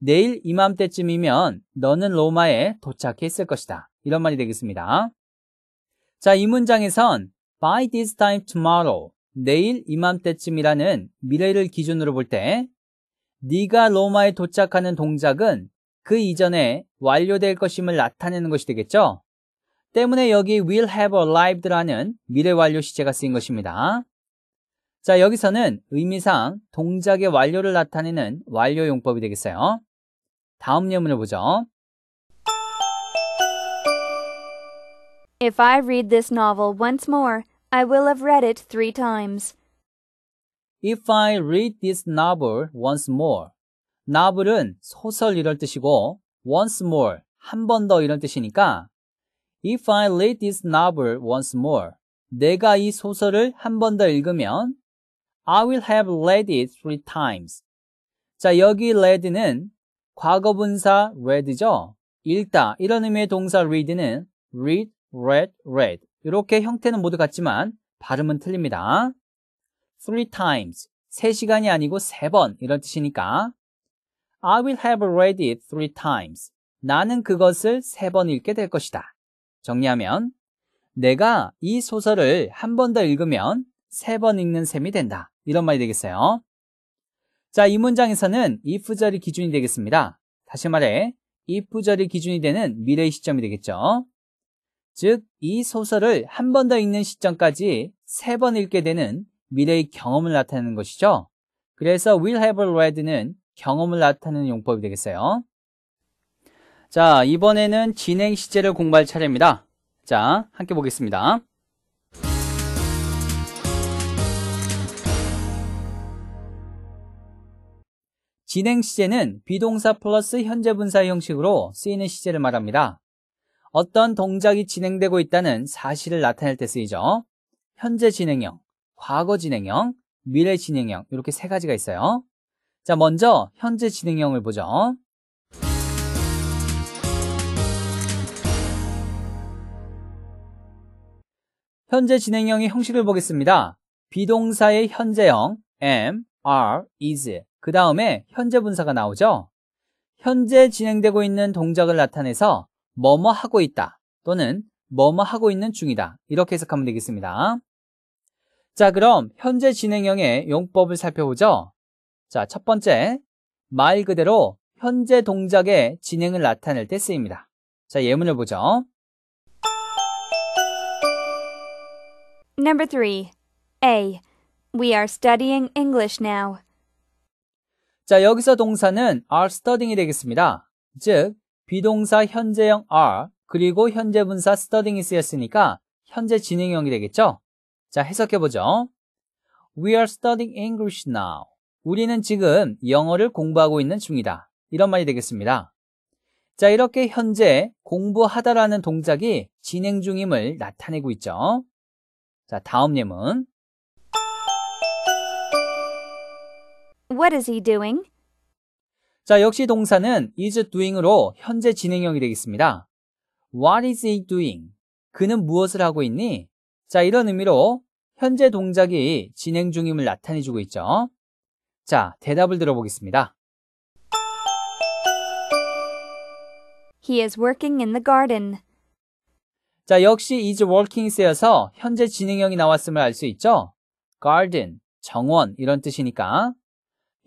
[SPEAKER 1] 내일 이맘때쯤이면 너는 로마에 도착했을 것이다. 이런 말이 되겠습니다. 자, 이 문장에선 by this time tomorrow, 내일 이맘때쯤이라는 미래를 기준으로 볼 때, 네가 로마에 도착하는 동작은 그 이전에 완료될 것임을 나타내는 것이 되겠죠. 때문에 여기 will have arrived라는 미래 완료 시제가 쓰인 것입니다. 자, 여기서는 의미상 동작의 완료를 나타내는 완료 용법이 되겠어요. 다음 예문을 보죠.
[SPEAKER 2] If I read this novel once more, I will have read it three times.
[SPEAKER 1] If I read this novel once more. novel은 소설 이럴 뜻이고 once more 한 번 더 이런 뜻이니까 If I read this novel once more. 내가 이 소설을 한 번 더 읽으면 I will have read it three times. 자, 여기 read는 과거분사 read죠. 읽다 이런 의미의 동사 read는 read red, red. 이렇게 형태는 모두 같지만 발음은 틀립니다. three times. 세 시간이 아니고 세 번 이런 뜻이니까 I will have read it three times. 나는 그것을 세 번 읽게 될 것이다. 정리하면 내가 이 소설을 한 번 더 읽으면 세 번 읽는 셈이 된다. 이런 말이 되겠어요. 자, 이 문장에서는 if절이 기준이 되겠습니다. 다시 말해 if절이 기준이 되는 미래의 시점이 되겠죠. 즉, 이 소설을 한 번 더 읽는 시점까지 세 번 읽게 되는 미래의 경험을 나타내는 것이죠. 그래서 will have read는 경험을 나타내는 용법이 되겠어요. 자, 이번에는 진행 시제를 공부할 차례입니다. 자, 함께 보겠습니다. 진행 시제는 비동사 플러스 현재 분사 형식으로 쓰이는 시제를 말합니다. 어떤 동작이 진행되고 있다는 사실을 나타낼 때 쓰이죠. 현재 진행형, 과거 진행형, 미래 진행형 이렇게 세 가지가 있어요. 자, 먼저 현재 진행형을 보죠. 현재 진행형의 형식을 보겠습니다. 비동사의 현재형 am, are, is 그 다음에 현재 분사가 나오죠. 현재 진행되고 있는 동작을 나타내서 뭐뭐 하고 있다 또는 뭐뭐 하고 있는 중이다 이렇게 해석하면 되겠습니다. 자 그럼 현재 진행형의 용법을 살펴보죠. 자첫 번째 말 그대로 현재 동작의 진행을 나타낼 때 쓰입니다. 자 예문을 보죠.
[SPEAKER 2] Number 3. A. We are studying English now.
[SPEAKER 1] 자, 여기서 동사는 are studying이 되겠습니다. 즉, 비동사 현재형 are 그리고 현재분사 studing이 쓰였으니까 현재 진행형이 되겠죠? 자, 해석해보죠. We are studying English now. 우리는 지금 영어를 공부하고 있는 중이다. 이런 말이 되겠습니다. 자, 이렇게 현재 공부하다라는 동작이 진행 중임을 나타내고 있죠. 자, 다음 예문. What
[SPEAKER 2] is he doing?
[SPEAKER 1] 자, 역시 동사는 is doing으로 현재 진행형이 되겠습니다. What is he doing? 그는 무엇을 하고 있니? 자, 이런 의미로 현재 동작이 진행 중임을 나타내주고 있죠. 자, 대답을 들어보겠습니다.
[SPEAKER 2] He is working in the garden.
[SPEAKER 1] 자, 역시 is working 쓰여서 현재 진행형이 나왔음을 알 수 있죠? garden, 정원 이런 뜻이니까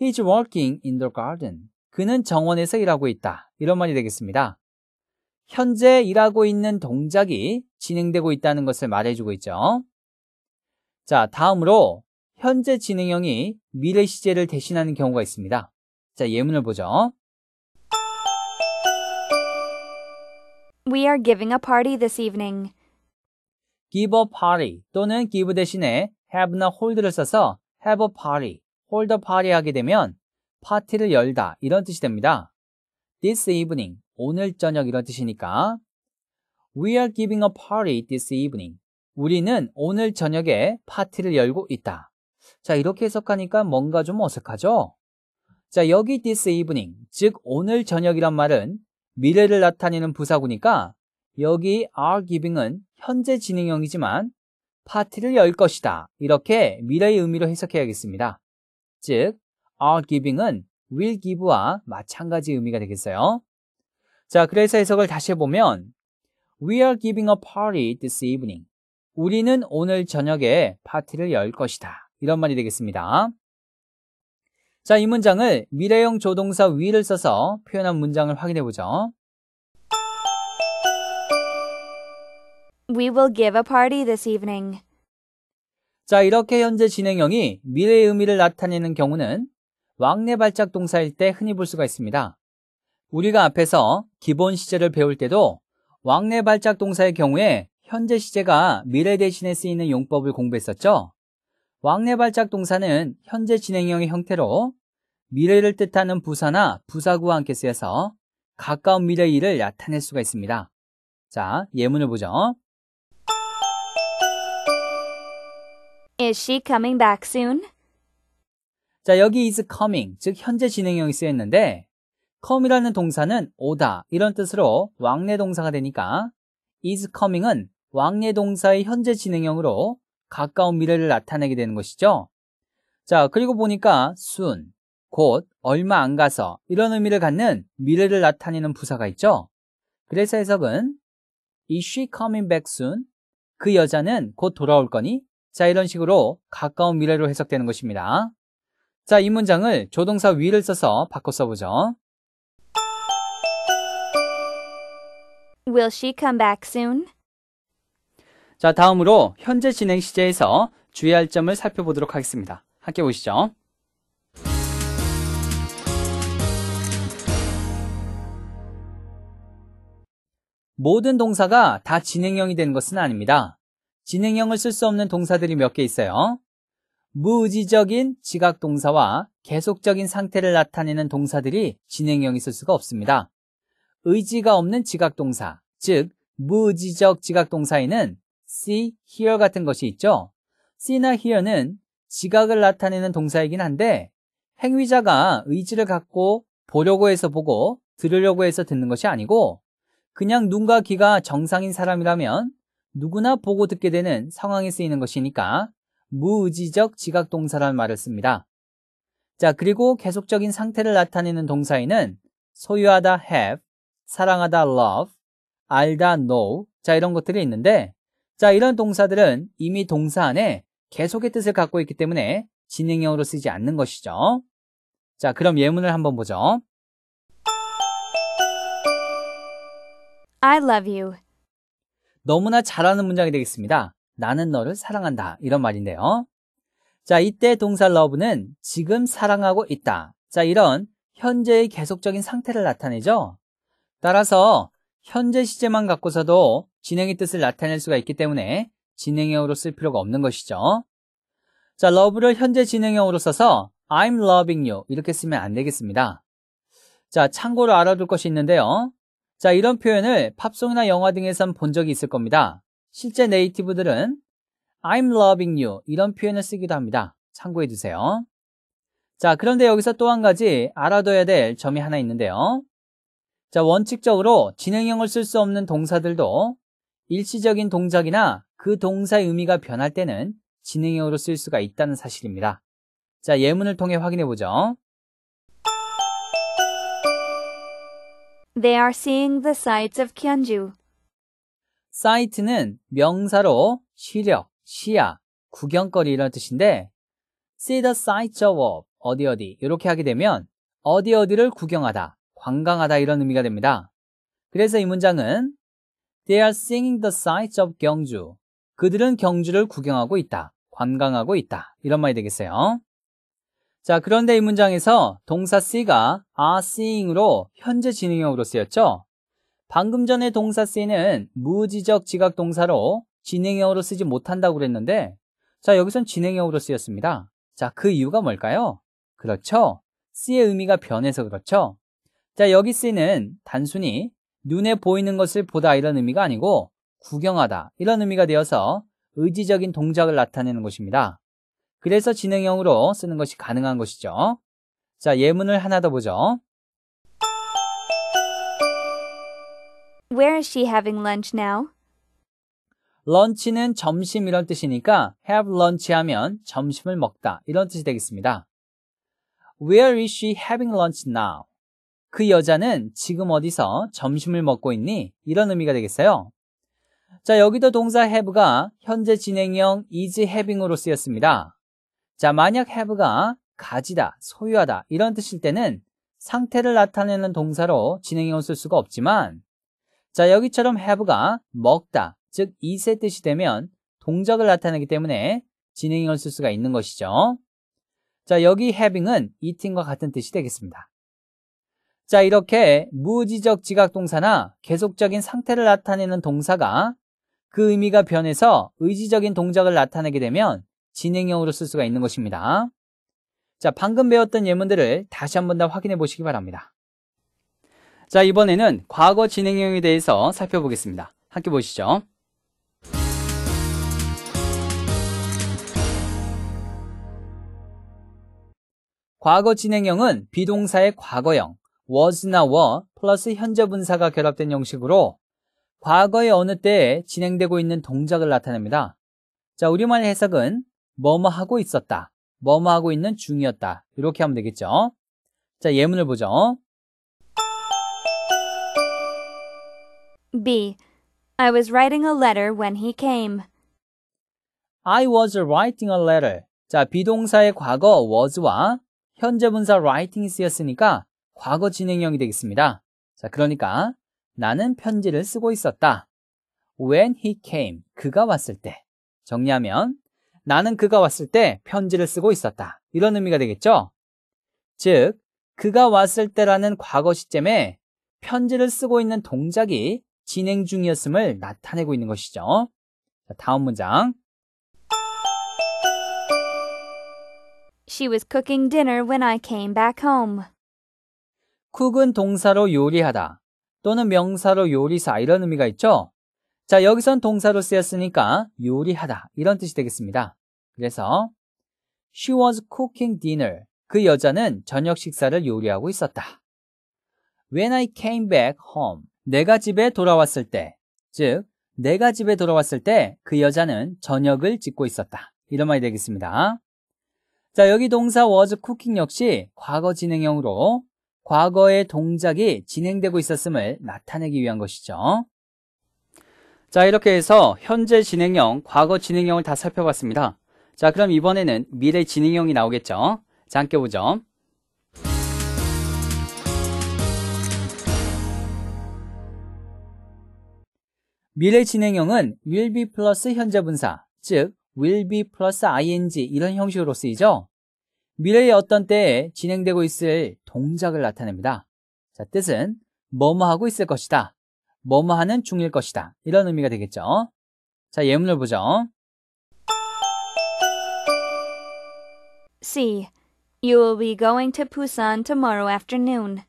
[SPEAKER 1] he is working in the garden. 그는 정원에서 일하고 있다. 이런 말이 되겠습니다. 현재 일하고 있는 동작이 진행되고 있다는 것을 말해주고 있죠. 자, 다음으로 현재 진행형이 미래 시제를 대신하는 경우가 있습니다. 자, 예문을 보죠.
[SPEAKER 2] We are giving a party this evening.
[SPEAKER 1] give a party 또는 give 대신에 have나 hold를 써서 have a party, hold a party 하게 되면 파티를 열다 이런 뜻이 됩니다. This evening, 오늘 저녁 이런 뜻이니까 We are giving a party this evening. 우리는 오늘 저녁에 파티를 열고 있다. 자, 이렇게 해석하니까 뭔가 좀 어색하죠? 자, 여기 this evening, 즉 오늘 저녁이란 말은 미래를 나타내는 부사구니까 여기 are giving은 현재 진행형이지만 파티를 열 것이다. 이렇게 미래의 의미로 해석해야겠습니다. 즉, are giving은 will give와 마찬가지 의미가 되겠어요. 자, 그래서 해석을 다시 해보면 We are giving a party this evening. 우리는 오늘 저녁에 파티를 열 것이다. 이런 말이 되겠습니다. 자, 이 문장을 미래형 조동사 will을 써서 표현한 문장을 확인해 보죠.
[SPEAKER 2] We will give a party this evening.
[SPEAKER 1] 자, 이렇게 현재 진행형이 미래의 의미를 나타내는 경우는 왕래 발작 동사일 때 흔히 볼 수가 있습니다. 우리가 앞에서 기본 시제를 배울 때도 왕래 발작 동사의 경우에 현재 시제가 미래 대신에 쓰이는 용법을 공부했었죠. 왕래 발작 동사는 현재 진행형의 형태로 미래를 뜻하는 부사나 부사구와 함께 쓰여서 가까운 미래 일을 나타낼 수가 있습니다. 자, 예문을 보죠.
[SPEAKER 2] Is she coming back soon?
[SPEAKER 1] 자, 여기 is coming, 즉 현재 진행형이 쓰였는데 come이라는 동사는 오다 이런 뜻으로 왕래 동사가 되니까 is coming은 왕래 동사의 현재 진행형으로 가까운 미래를 나타내게 되는 것이죠. 자, 그리고 보니까 soon, 곧, 얼마 안 가서 이런 의미를 갖는 미래를 나타내는 부사가 있죠. 그래서 해석은 Is she coming back soon? 그 여자는 곧 돌아올 거니? 자, 이런 식으로 가까운 미래로 해석되는 것입니다. 자, 이 문장을 조동사 위를 써서 바꿔 써보죠.
[SPEAKER 2] Will she come back soon?
[SPEAKER 1] 자, 다음으로 현재 진행 시제에서 주의할 점을 살펴보도록 하겠습니다. 함께 보시죠. 모든 동사가 다 진행형이 되는 것은 아닙니다. 진행형을 쓸 수 없는 동사들이 몇 개 있어요. 무의지적인 지각 동사와 계속적인 상태를 나타내는 동사들이 진행형이 있을 수가 없습니다. 의지가 없는 지각 동사, 즉 무의지적 지각 동사에는 see, hear 같은 것이 있죠. see나 hear는 지각을 나타내는 동사이긴 한데 행위자가 의지를 갖고 보려고 해서 보고 들으려고 해서 듣는 것이 아니고 그냥 눈과 귀가 정상인 사람이라면 누구나 보고 듣게 되는 상황에 쓰이는 것이니까 무의지적 지각동사라는 말을 씁니다. 자, 그리고 계속적인 상태를 나타내는 동사에는 소유하다 have, 사랑하다 love, 알다 know, 자, 이런 것들이 있는데, 자, 이런 동사들은 이미 동사 안에 계속의 뜻을 갖고 있기 때문에 진행형으로 쓰지 않는 것이죠. 자, 그럼 예문을 한번 보죠.
[SPEAKER 2] I love you.
[SPEAKER 1] 너무나 잘하는 문장이 되겠습니다. 나는 너를 사랑한다. 이런 말인데요. 자, 이때 동사 love는 지금 사랑하고 있다. 자, 이런 현재의 계속적인 상태를 나타내죠. 따라서 현재 시제만 갖고서도 진행의 뜻을 나타낼 수가 있기 때문에 진행형으로 쓸 필요가 없는 것이죠. 자, love를 현재 진행형으로 써서 I'm loving you 이렇게 쓰면 안 되겠습니다. 자, 참고로 알아둘 것이 있는데요. 자, 이런 표현을 팝송이나 영화 등에선 본 적이 있을 겁니다. 실제 네이티브들은 I'm loving you 이런 표현을 쓰기도 합니다. 참고해 주세요. 자, 그런데 여기서 또 한 가지 알아둬야 될 점이 하나 있는데요. 자, 원칙적으로 진행형을 쓸 수 없는 동사들도 일시적인 동작이나 그 동사의 의미가 변할 때는 진행형으로 쓸 수가 있다는 사실입니다. 자, 예문을 통해 확인해 보죠.
[SPEAKER 2] They are seeing the sights of g y e o n j u
[SPEAKER 1] 사이트는 명사로 시력, 시야, 구경거리 이런 뜻인데 see the site job 어디 어디 이렇게 하게 되면 어디 어디를 구경하다, 관광하다 이런 의미가 됩니다. 그래서 이 문장은 They are s e e i n g the sights of 경주. 그들은 경주를 구경하고 있다, 관광하고 있다 이런 말이 되겠어요. 자, 그런데 이 문장에서 동사 see가 are seeing으로 현재 진행형으로 쓰였죠? 방금 전에 동사 쓰이는 무지적 지각 동사로 진행형으로 쓰지 못한다고 그랬는데 자 여기선 진행형으로 쓰였습니다. 자 그 이유가 뭘까요? 그렇죠. 쓰의 의미가 변해서 그렇죠. 자 여기 쓰는 단순히 눈에 보이는 것을 보다 이런 의미가 아니고 구경하다 이런 의미가 되어서 의지적인 동작을 나타내는 것입니다. 그래서 진행형으로 쓰는 것이 가능한 것이죠. 자 예문을 하나 더 보죠.
[SPEAKER 2] Where is she having lunch now?
[SPEAKER 1] 런치는 점심 이런 뜻이니까 have lunch 하면 점심을 먹다 이런 뜻이 되겠습니다. Where is she having lunch now? 그 여자는 지금 어디서 점심을 먹고 있니? 이런 의미가 되겠어요. 자, 여기도 동사 have가 현재 진행형 is having으로 쓰였습니다. 자, 만약 have가 가지다, 소유하다 이런 뜻일 때는 상태를 나타내는 동사로 진행형을 쓸 수가 없지만 자, 여기처럼 have가 먹다, 즉 이세 뜻이 되면 동작을 나타내기 때문에 진행형을 쓸 수가 있는 것이죠. 자, 여기 having은 eating과 같은 뜻이 되겠습니다. 자, 이렇게 무지적 지각동사나 계속적인 상태를 나타내는 동사가 그 의미가 변해서 의지적인 동작을 나타내게 되면 진행형으로 쓸 수가 있는 것입니다. 자, 방금 배웠던 예문들을 다시 한번 더 확인해 보시기 바랍니다. 자, 이번에는 과거 진행형에 대해서 살펴보겠습니다. 함께 보시죠. 과거 진행형은 비동사의 과거형, was나 were 플러스 현재 분사가 결합된 형식으로 과거의 어느 때에 진행되고 있는 동작을 나타냅니다. 자, 우리말의 해석은 뭐뭐 하고 있었다, 뭐뭐 하고 있는 중이었다 이렇게 하면 되겠죠. 자, 예문을 보죠.
[SPEAKER 2] B. I was writing a letter when he came.
[SPEAKER 1] I was writing a letter. 자, 비동사의 과거 was와 현재 분사 writing이 쓰였으니까 과거 진행형이 되겠습니다. 자, 그러니까 나는 편지를 쓰고 있었다. When he came, 그가 왔을 때. 정리하면 나는 그가 왔을 때 편지를 쓰고 있었다. 이런 의미가 되겠죠? 즉, 그가 왔을 때라는 과거 시점에 편지를 쓰고 있는 동작이 진행 중이었음을 나타내고 있는 것이죠. 다음 문장.
[SPEAKER 2] She was cooking dinner when I came back home.
[SPEAKER 1] 쿡은 동사로 요리하다 또는 명사로 요리사 이런 의미가 있죠. 자, 여기선 동사로 쓰였으니까 요리하다 이런 뜻이 되겠습니다. 그래서 She was cooking dinner. 그 여자는 저녁 식사를 요리하고 있었다. When I came back home. 내가 집에 돌아왔을 때, 즉 내가 집에 돌아왔을 때 그 여자는 저녁을 짓고 있었다. 이런 말이 되겠습니다. 자, 여기 동사 was cooking 역시 과거 진행형으로 과거의 동작이 진행되고 있었음을 나타내기 위한 것이죠. 자, 이렇게 해서 현재 진행형, 과거 진행형을 다 살펴봤습니다. 자, 그럼 이번에는 미래 진행형이 나오겠죠. 자, 함께 보죠. 미래 진행형은 will be 플러스 현재분사, 즉 will be 플러스 ing 이런 형식으로 쓰이죠. 미래의 어떤 때에 진행되고 있을 동작을 나타냅니다. 자, 뜻은 뭐뭐 하고 있을 것이다. 뭐뭐 하는 중일 것이다. 이런 의미가 되겠죠. 자, 예문을 보죠.
[SPEAKER 2] C. You will be going to Busan tomorrow afternoon.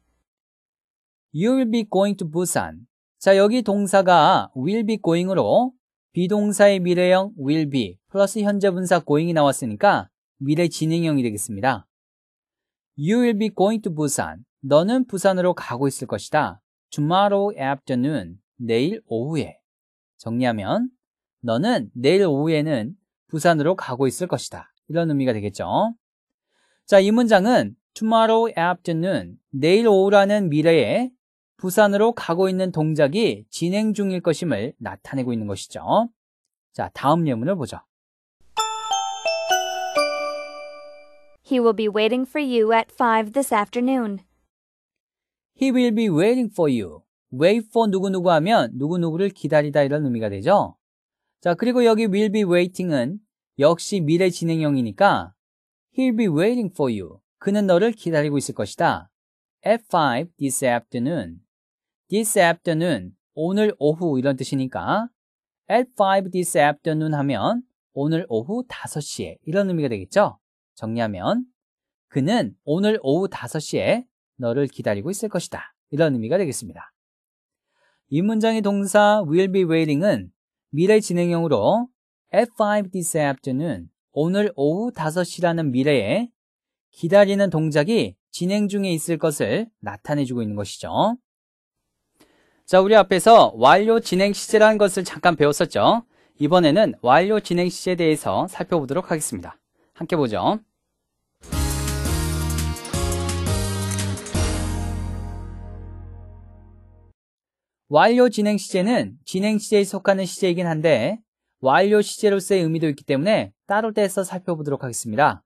[SPEAKER 1] You will be going to Busan. 자, 여기 동사가 will be going으로 비동사의 미래형 will be 플러스 현재 분사 going이 나왔으니까 미래 진행형이 되겠습니다. You will be going to Busan. 너는 부산으로 가고 있을 것이다. Tomorrow afternoon. 내일 오후에. 정리하면 너는 내일 오후에는 부산으로 가고 있을 것이다. 이런 의미가 되겠죠. 자, 이 문장은 tomorrow afternoon, 내일 오후라는 미래에 부산으로 가고 있는 동작이 진행 중일 것임을 나타내고 있는 것이죠. 자, 다음 예문을 보죠.
[SPEAKER 2] He will be waiting for you at 5 this
[SPEAKER 1] afternoon. He will be waiting for you. wait for 누구누구 하면 누구누구를 기다리다 이런 의미가 되죠. 자, 그리고 여기 will be waiting은 역시 미래 진행형이니까 he'll be waiting for you. 그는 너를 기다리고 있을 것이다. at 5 this afternoon. this afternoon 오늘 오후 이런 뜻이니까 at 5 this afternoon 하면 오늘 오후 5시에 이런 의미가 되겠죠? 정리하면 그는 오늘 오후 5시에 너를 기다리고 있을 것이다. 이런 의미가 되겠습니다. 이 문장의 동사 will be waiting은 미래 진행형으로 at 5 this afternoon 오늘 오후 5시라는 미래에 기다리는 동작이 진행 중에 있을 것을 나타내주고 있는 것이죠. 자, 우리 앞에서 완료 진행 시제라는 것을 잠깐 배웠었죠. 이번에는 완료 진행 시제에 대해서 살펴보도록 하겠습니다. 함께 보죠. 완료 진행 시제는 진행 시제에 속하는 시제이긴 한데 완료 시제로서의 의미도 있기 때문에 따로 떼서 살펴보도록 하겠습니다.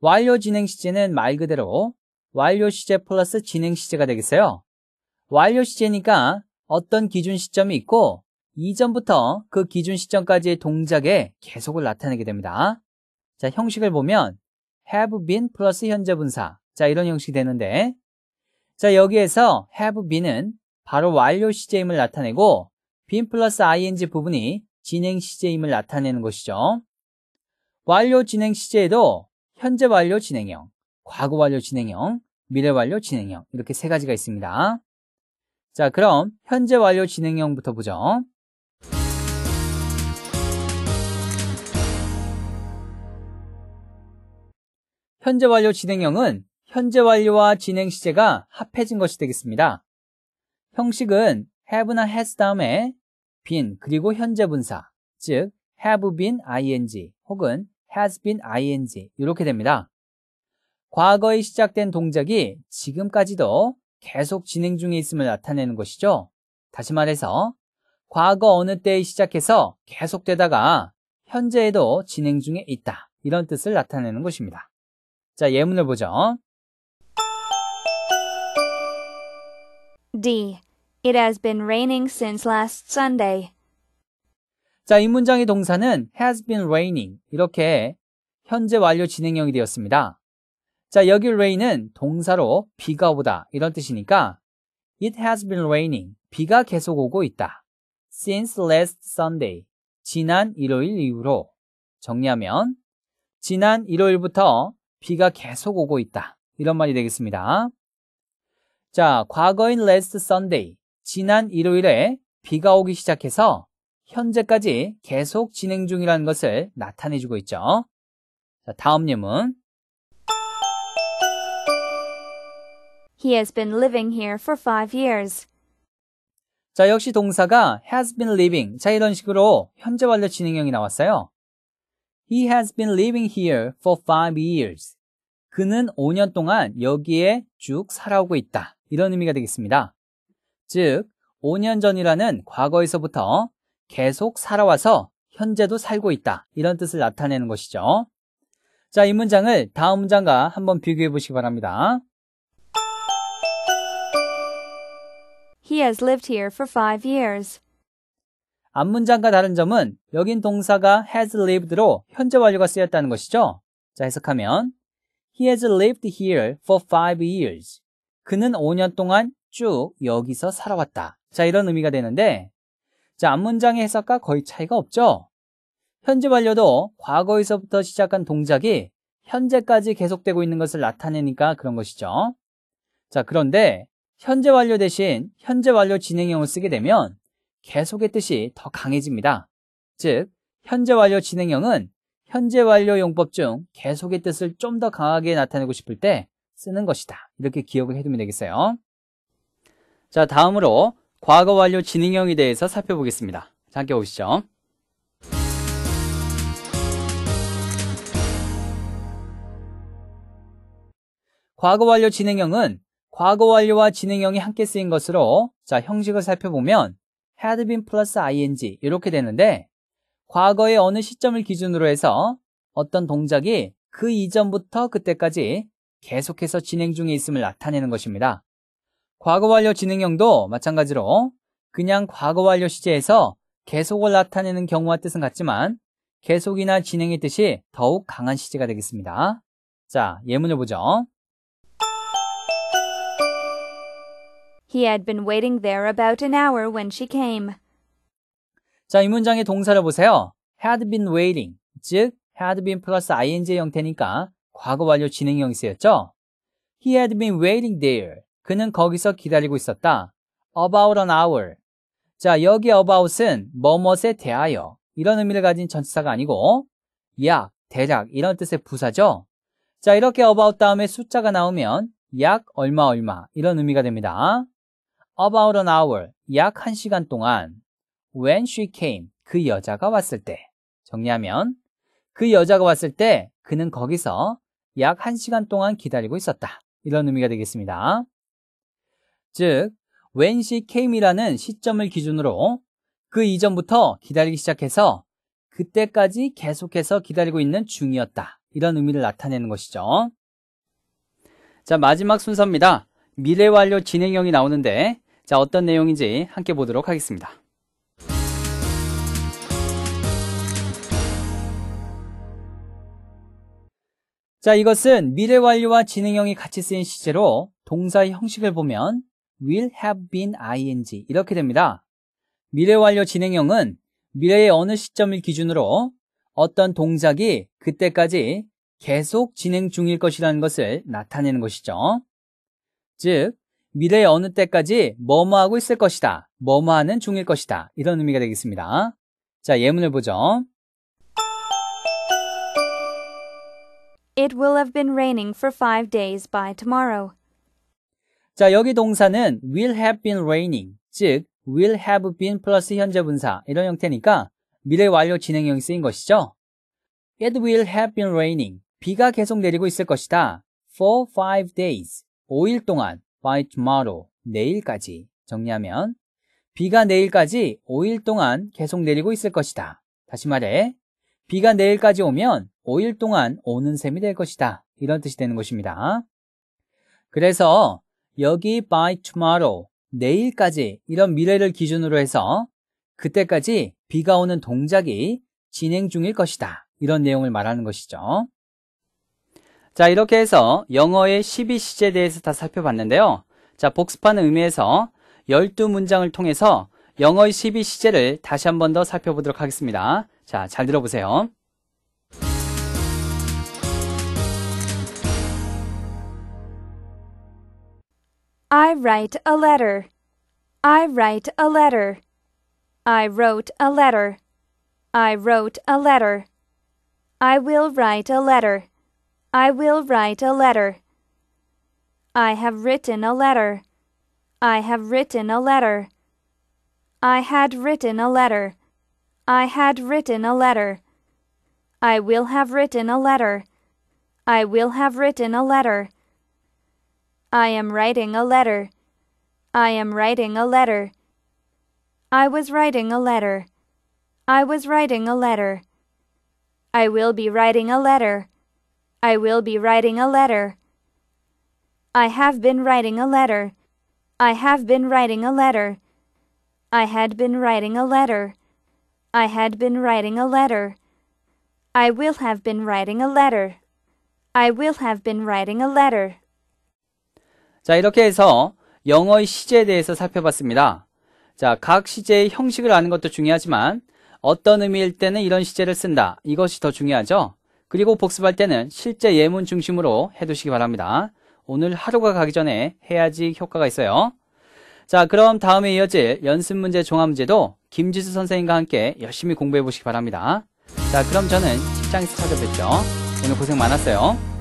[SPEAKER 1] 완료 진행 시제는 말 그대로 완료 시제 플러스 진행 시제가 되겠어요. 완료 시제니까 어떤 기준 시점이 있고 이전부터 그 기준 시점까지의 동작에 계속을 나타내게 됩니다. 자, 형식을 보면 have been 플러스 현재 분사. 자, 이런 형식이 되는데 자, 여기에서 have been은 바로 완료 시제임을 나타내고 been 플러스 ing 부분이 진행 시제임을 나타내는 것이죠. 완료 진행 시제에도 현재 완료 진행형, 과거 완료 진행형, 미래 완료 진행형 이렇게 세 가지가 있습니다. 자, 그럼 현재 완료 진행형부터 보죠. 현재 완료 진행형은 현재 완료와 진행 시제가 합해진 것이 되겠습니다. 형식은 have나 has 다음에 been 그리고 현재 분사, 즉 have been ing 혹은 has been ing 이렇게 됩니다. 과거에 시작된 동작이 지금까지도 계속 진행 중에 있음을 나타내는 것이죠. 다시 말해서 과거 어느 때에 시작해서 계속되다가 현재에도 진행 중에 있다. 이런 뜻을 나타내는 것입니다. 자, 예문을 보죠.
[SPEAKER 2] D. It has been raining since last Sunday.
[SPEAKER 1] 자, 이 문장의 동사는 has been raining 이렇게 현재 완료 진행형이 되었습니다. 자, 여기 rain은 동사로 비가 오다 이런 뜻이니까 It has been raining. 비가 계속 오고 있다. Since last Sunday. 지난 일요일 이후로. 정리하면 지난 일요일부터 비가 계속 오고 있다. 이런 말이 되겠습니다. 자, 과거인 last Sunday. 지난 일요일에 비가 오기 시작해서 현재까지 계속 진행 중이라는 것을 나타내주고 있죠. 자, 다음 예문.
[SPEAKER 2] He has been living here for five years.
[SPEAKER 1] 자, 역시 동사가 has been living. 자, 이런 식으로 현재 완료 진행형이 나왔어요. He has been living here for five years. 그는 5년 동안 여기에 쭉 살아오고 있다. 이런 의미가 되겠습니다. 즉, 5년 전이라는 과거에서부터 계속 살아와서 현재도 살고 있다. 이런 뜻을 나타내는 것이죠. 자, 이 문장을 다음 문장과 한번 비교해 보시기 바랍니다.
[SPEAKER 2] He has lived here for five
[SPEAKER 1] years. 앞 문장과 다른 점은 여긴 동사가 has lived로 현재 완료가 쓰였다는 것이죠. 자, 해석하면 He has lived here for five years. 그는 5년 동안 쭉 여기서 살아왔다. 자, 이런 의미가 되는데 자, 앞 문장의 해석과 거의 차이가 없죠. 현재 완료도 과거에서부터 시작한 동작이 현재까지 계속되고 있는 것을 나타내니까 그런 것이죠. 자, 그런데 현재 완료 대신 현재 완료 진행형을 쓰게 되면 계속의 뜻이 더 강해집니다. 즉, 현재 완료 진행형은 현재 완료 용법 중 계속의 뜻을 좀 더 강하게 나타내고 싶을 때 쓰는 것이다. 이렇게 기억을 해두면 되겠어요. 자, 다음으로 과거 완료 진행형에 대해서 살펴보겠습니다. 자, 함께 오시죠. 과거 완료 진행형은 과거 완료와 진행형이 함께 쓰인 것으로 자 형식을 살펴보면 had been 플러스 ing 이렇게 되는데 과거의 어느 시점을 기준으로 해서 어떤 동작이 그 이전부터 그때까지 계속해서 진행 중에 있음을 나타내는 것입니다. 과거 완료 진행형도 마찬가지로 그냥 과거 완료 시제에서 계속을 나타내는 경우와 뜻은 같지만 계속이나 진행의 뜻이 더욱 강한 시제가 되겠습니다. 자, 예문을 보죠.
[SPEAKER 2] He had been waiting there about an hour when she
[SPEAKER 1] came. 자, 이 문장의 동사를 보세요. had been waiting, 즉 had been 플러스 ing의 형태니까 과거 완료 진행형이 쓰였죠. He had been waiting there. 그는 거기서 기다리고 있었다. about an hour. 자, 여기 about은 뭐뭇에 대하여 이런 의미를 가진 전치사가 아니고 약, 대략 이런 뜻의 부사죠. 자, 이렇게 about 다음에 숫자가 나오면 약 얼마 얼마 이런 의미가 됩니다. about an hour, 약 1시간 동안 when she came, 그 여자가 왔을 때 정리하면 그 여자가 왔을 때 그는 거기서 약 1시간 동안 기다리고 있었다. 이런 의미가 되겠습니다. 즉, when she came이라는 시점을 기준으로 그 이전부터 기다리기 시작해서 그때까지 계속해서 기다리고 있는 중이었다. 이런 의미를 나타내는 것이죠. 자, 마지막 순서입니다. 미래 완료 진행형이 나오는데 자, 어떤 내용인지 함께 보도록 하겠습니다. 자, 이것은 미래 완료와 진행형이 같이 쓰인 시제로 동사의 형식을 보면 will have been ing 이렇게 됩니다. 미래 완료 진행형은 미래의 어느 시점을 기준으로 어떤 동작이 그때까지 계속 진행 중일 것이라는 것을 나타내는 것이죠. 즉, 미래의 어느 때까지 뭐뭐하고 있을 것이다. 뭐뭐하는 중일 것이다. 이런 의미가 되겠습니다. 자, 예문을 보죠.
[SPEAKER 2] It will have been raining for five days by tomorrow.
[SPEAKER 1] 자, 여기 동사는 will have been raining, 즉 will have been 플러스 현재 분사 이런 형태니까 미래 완료 진행형이 쓰인 것이죠. It will have been raining. 비가 계속 내리고 있을 것이다. For five days. 5일 동안. by tomorrow, 내일까지 정리하면 비가 내일까지 5일 동안 계속 내리고 있을 것이다. 다시 말해, 비가 내일까지 오면 5일 동안 오는 셈이 될 것이다. 이런 뜻이 되는 것입니다. 그래서 여기 by tomorrow, 내일까지 이런 미래를 기준으로 해서 그때까지 비가 오는 동작이 진행 중일 것이다. 이런 내용을 말하는 것이죠. 자, 이렇게 해서 영어의 12시제에 대해서 다 살펴봤는데요. 자, 복습하는 의미에서 12문장을 통해서 영어의 12시제를 다시 한 번 더 살펴보도록 하겠습니다. 자, 잘 들어보세요.
[SPEAKER 2] I write a letter. I write a letter. I wrote a letter. I wrote a letter. I will write a letter. I will write a letter. I have written a letter. I have written a letter. I had written a letter. I had written a letter. I will have written a letter. I will have written a letter. I am writing a letter. I am writing a letter. I was writing a letter. I was writing a letter. I will be writing a letter. I will be writing a letter. I have been writing a letter. I have been writing a letter. I had been writing a letter. I had been writing a letter. I will have been writing a letter. I will have been writing a letter.
[SPEAKER 1] 자, 이렇게 해서 영어의 시제에 대해서 살펴봤습니다. 자, 각 시제의 형식을 아는 것도 중요하지만 어떤 의미일 때는 이런 시제를 쓴다. 이것이 더 중요하죠. 그리고 복습할 때는 실제 예문 중심으로 해두시기 바랍니다. 오늘 하루가 가기 전에 해야지 효과가 있어요. 자, 그럼 다음에 이어질 연습 문제 종합 문제도 김지수 선생님과 함께 열심히 공부해 보시기 바랍니다. 자, 그럼 저는 직장에서 찾아뵙죠. 오늘 고생 많았어요.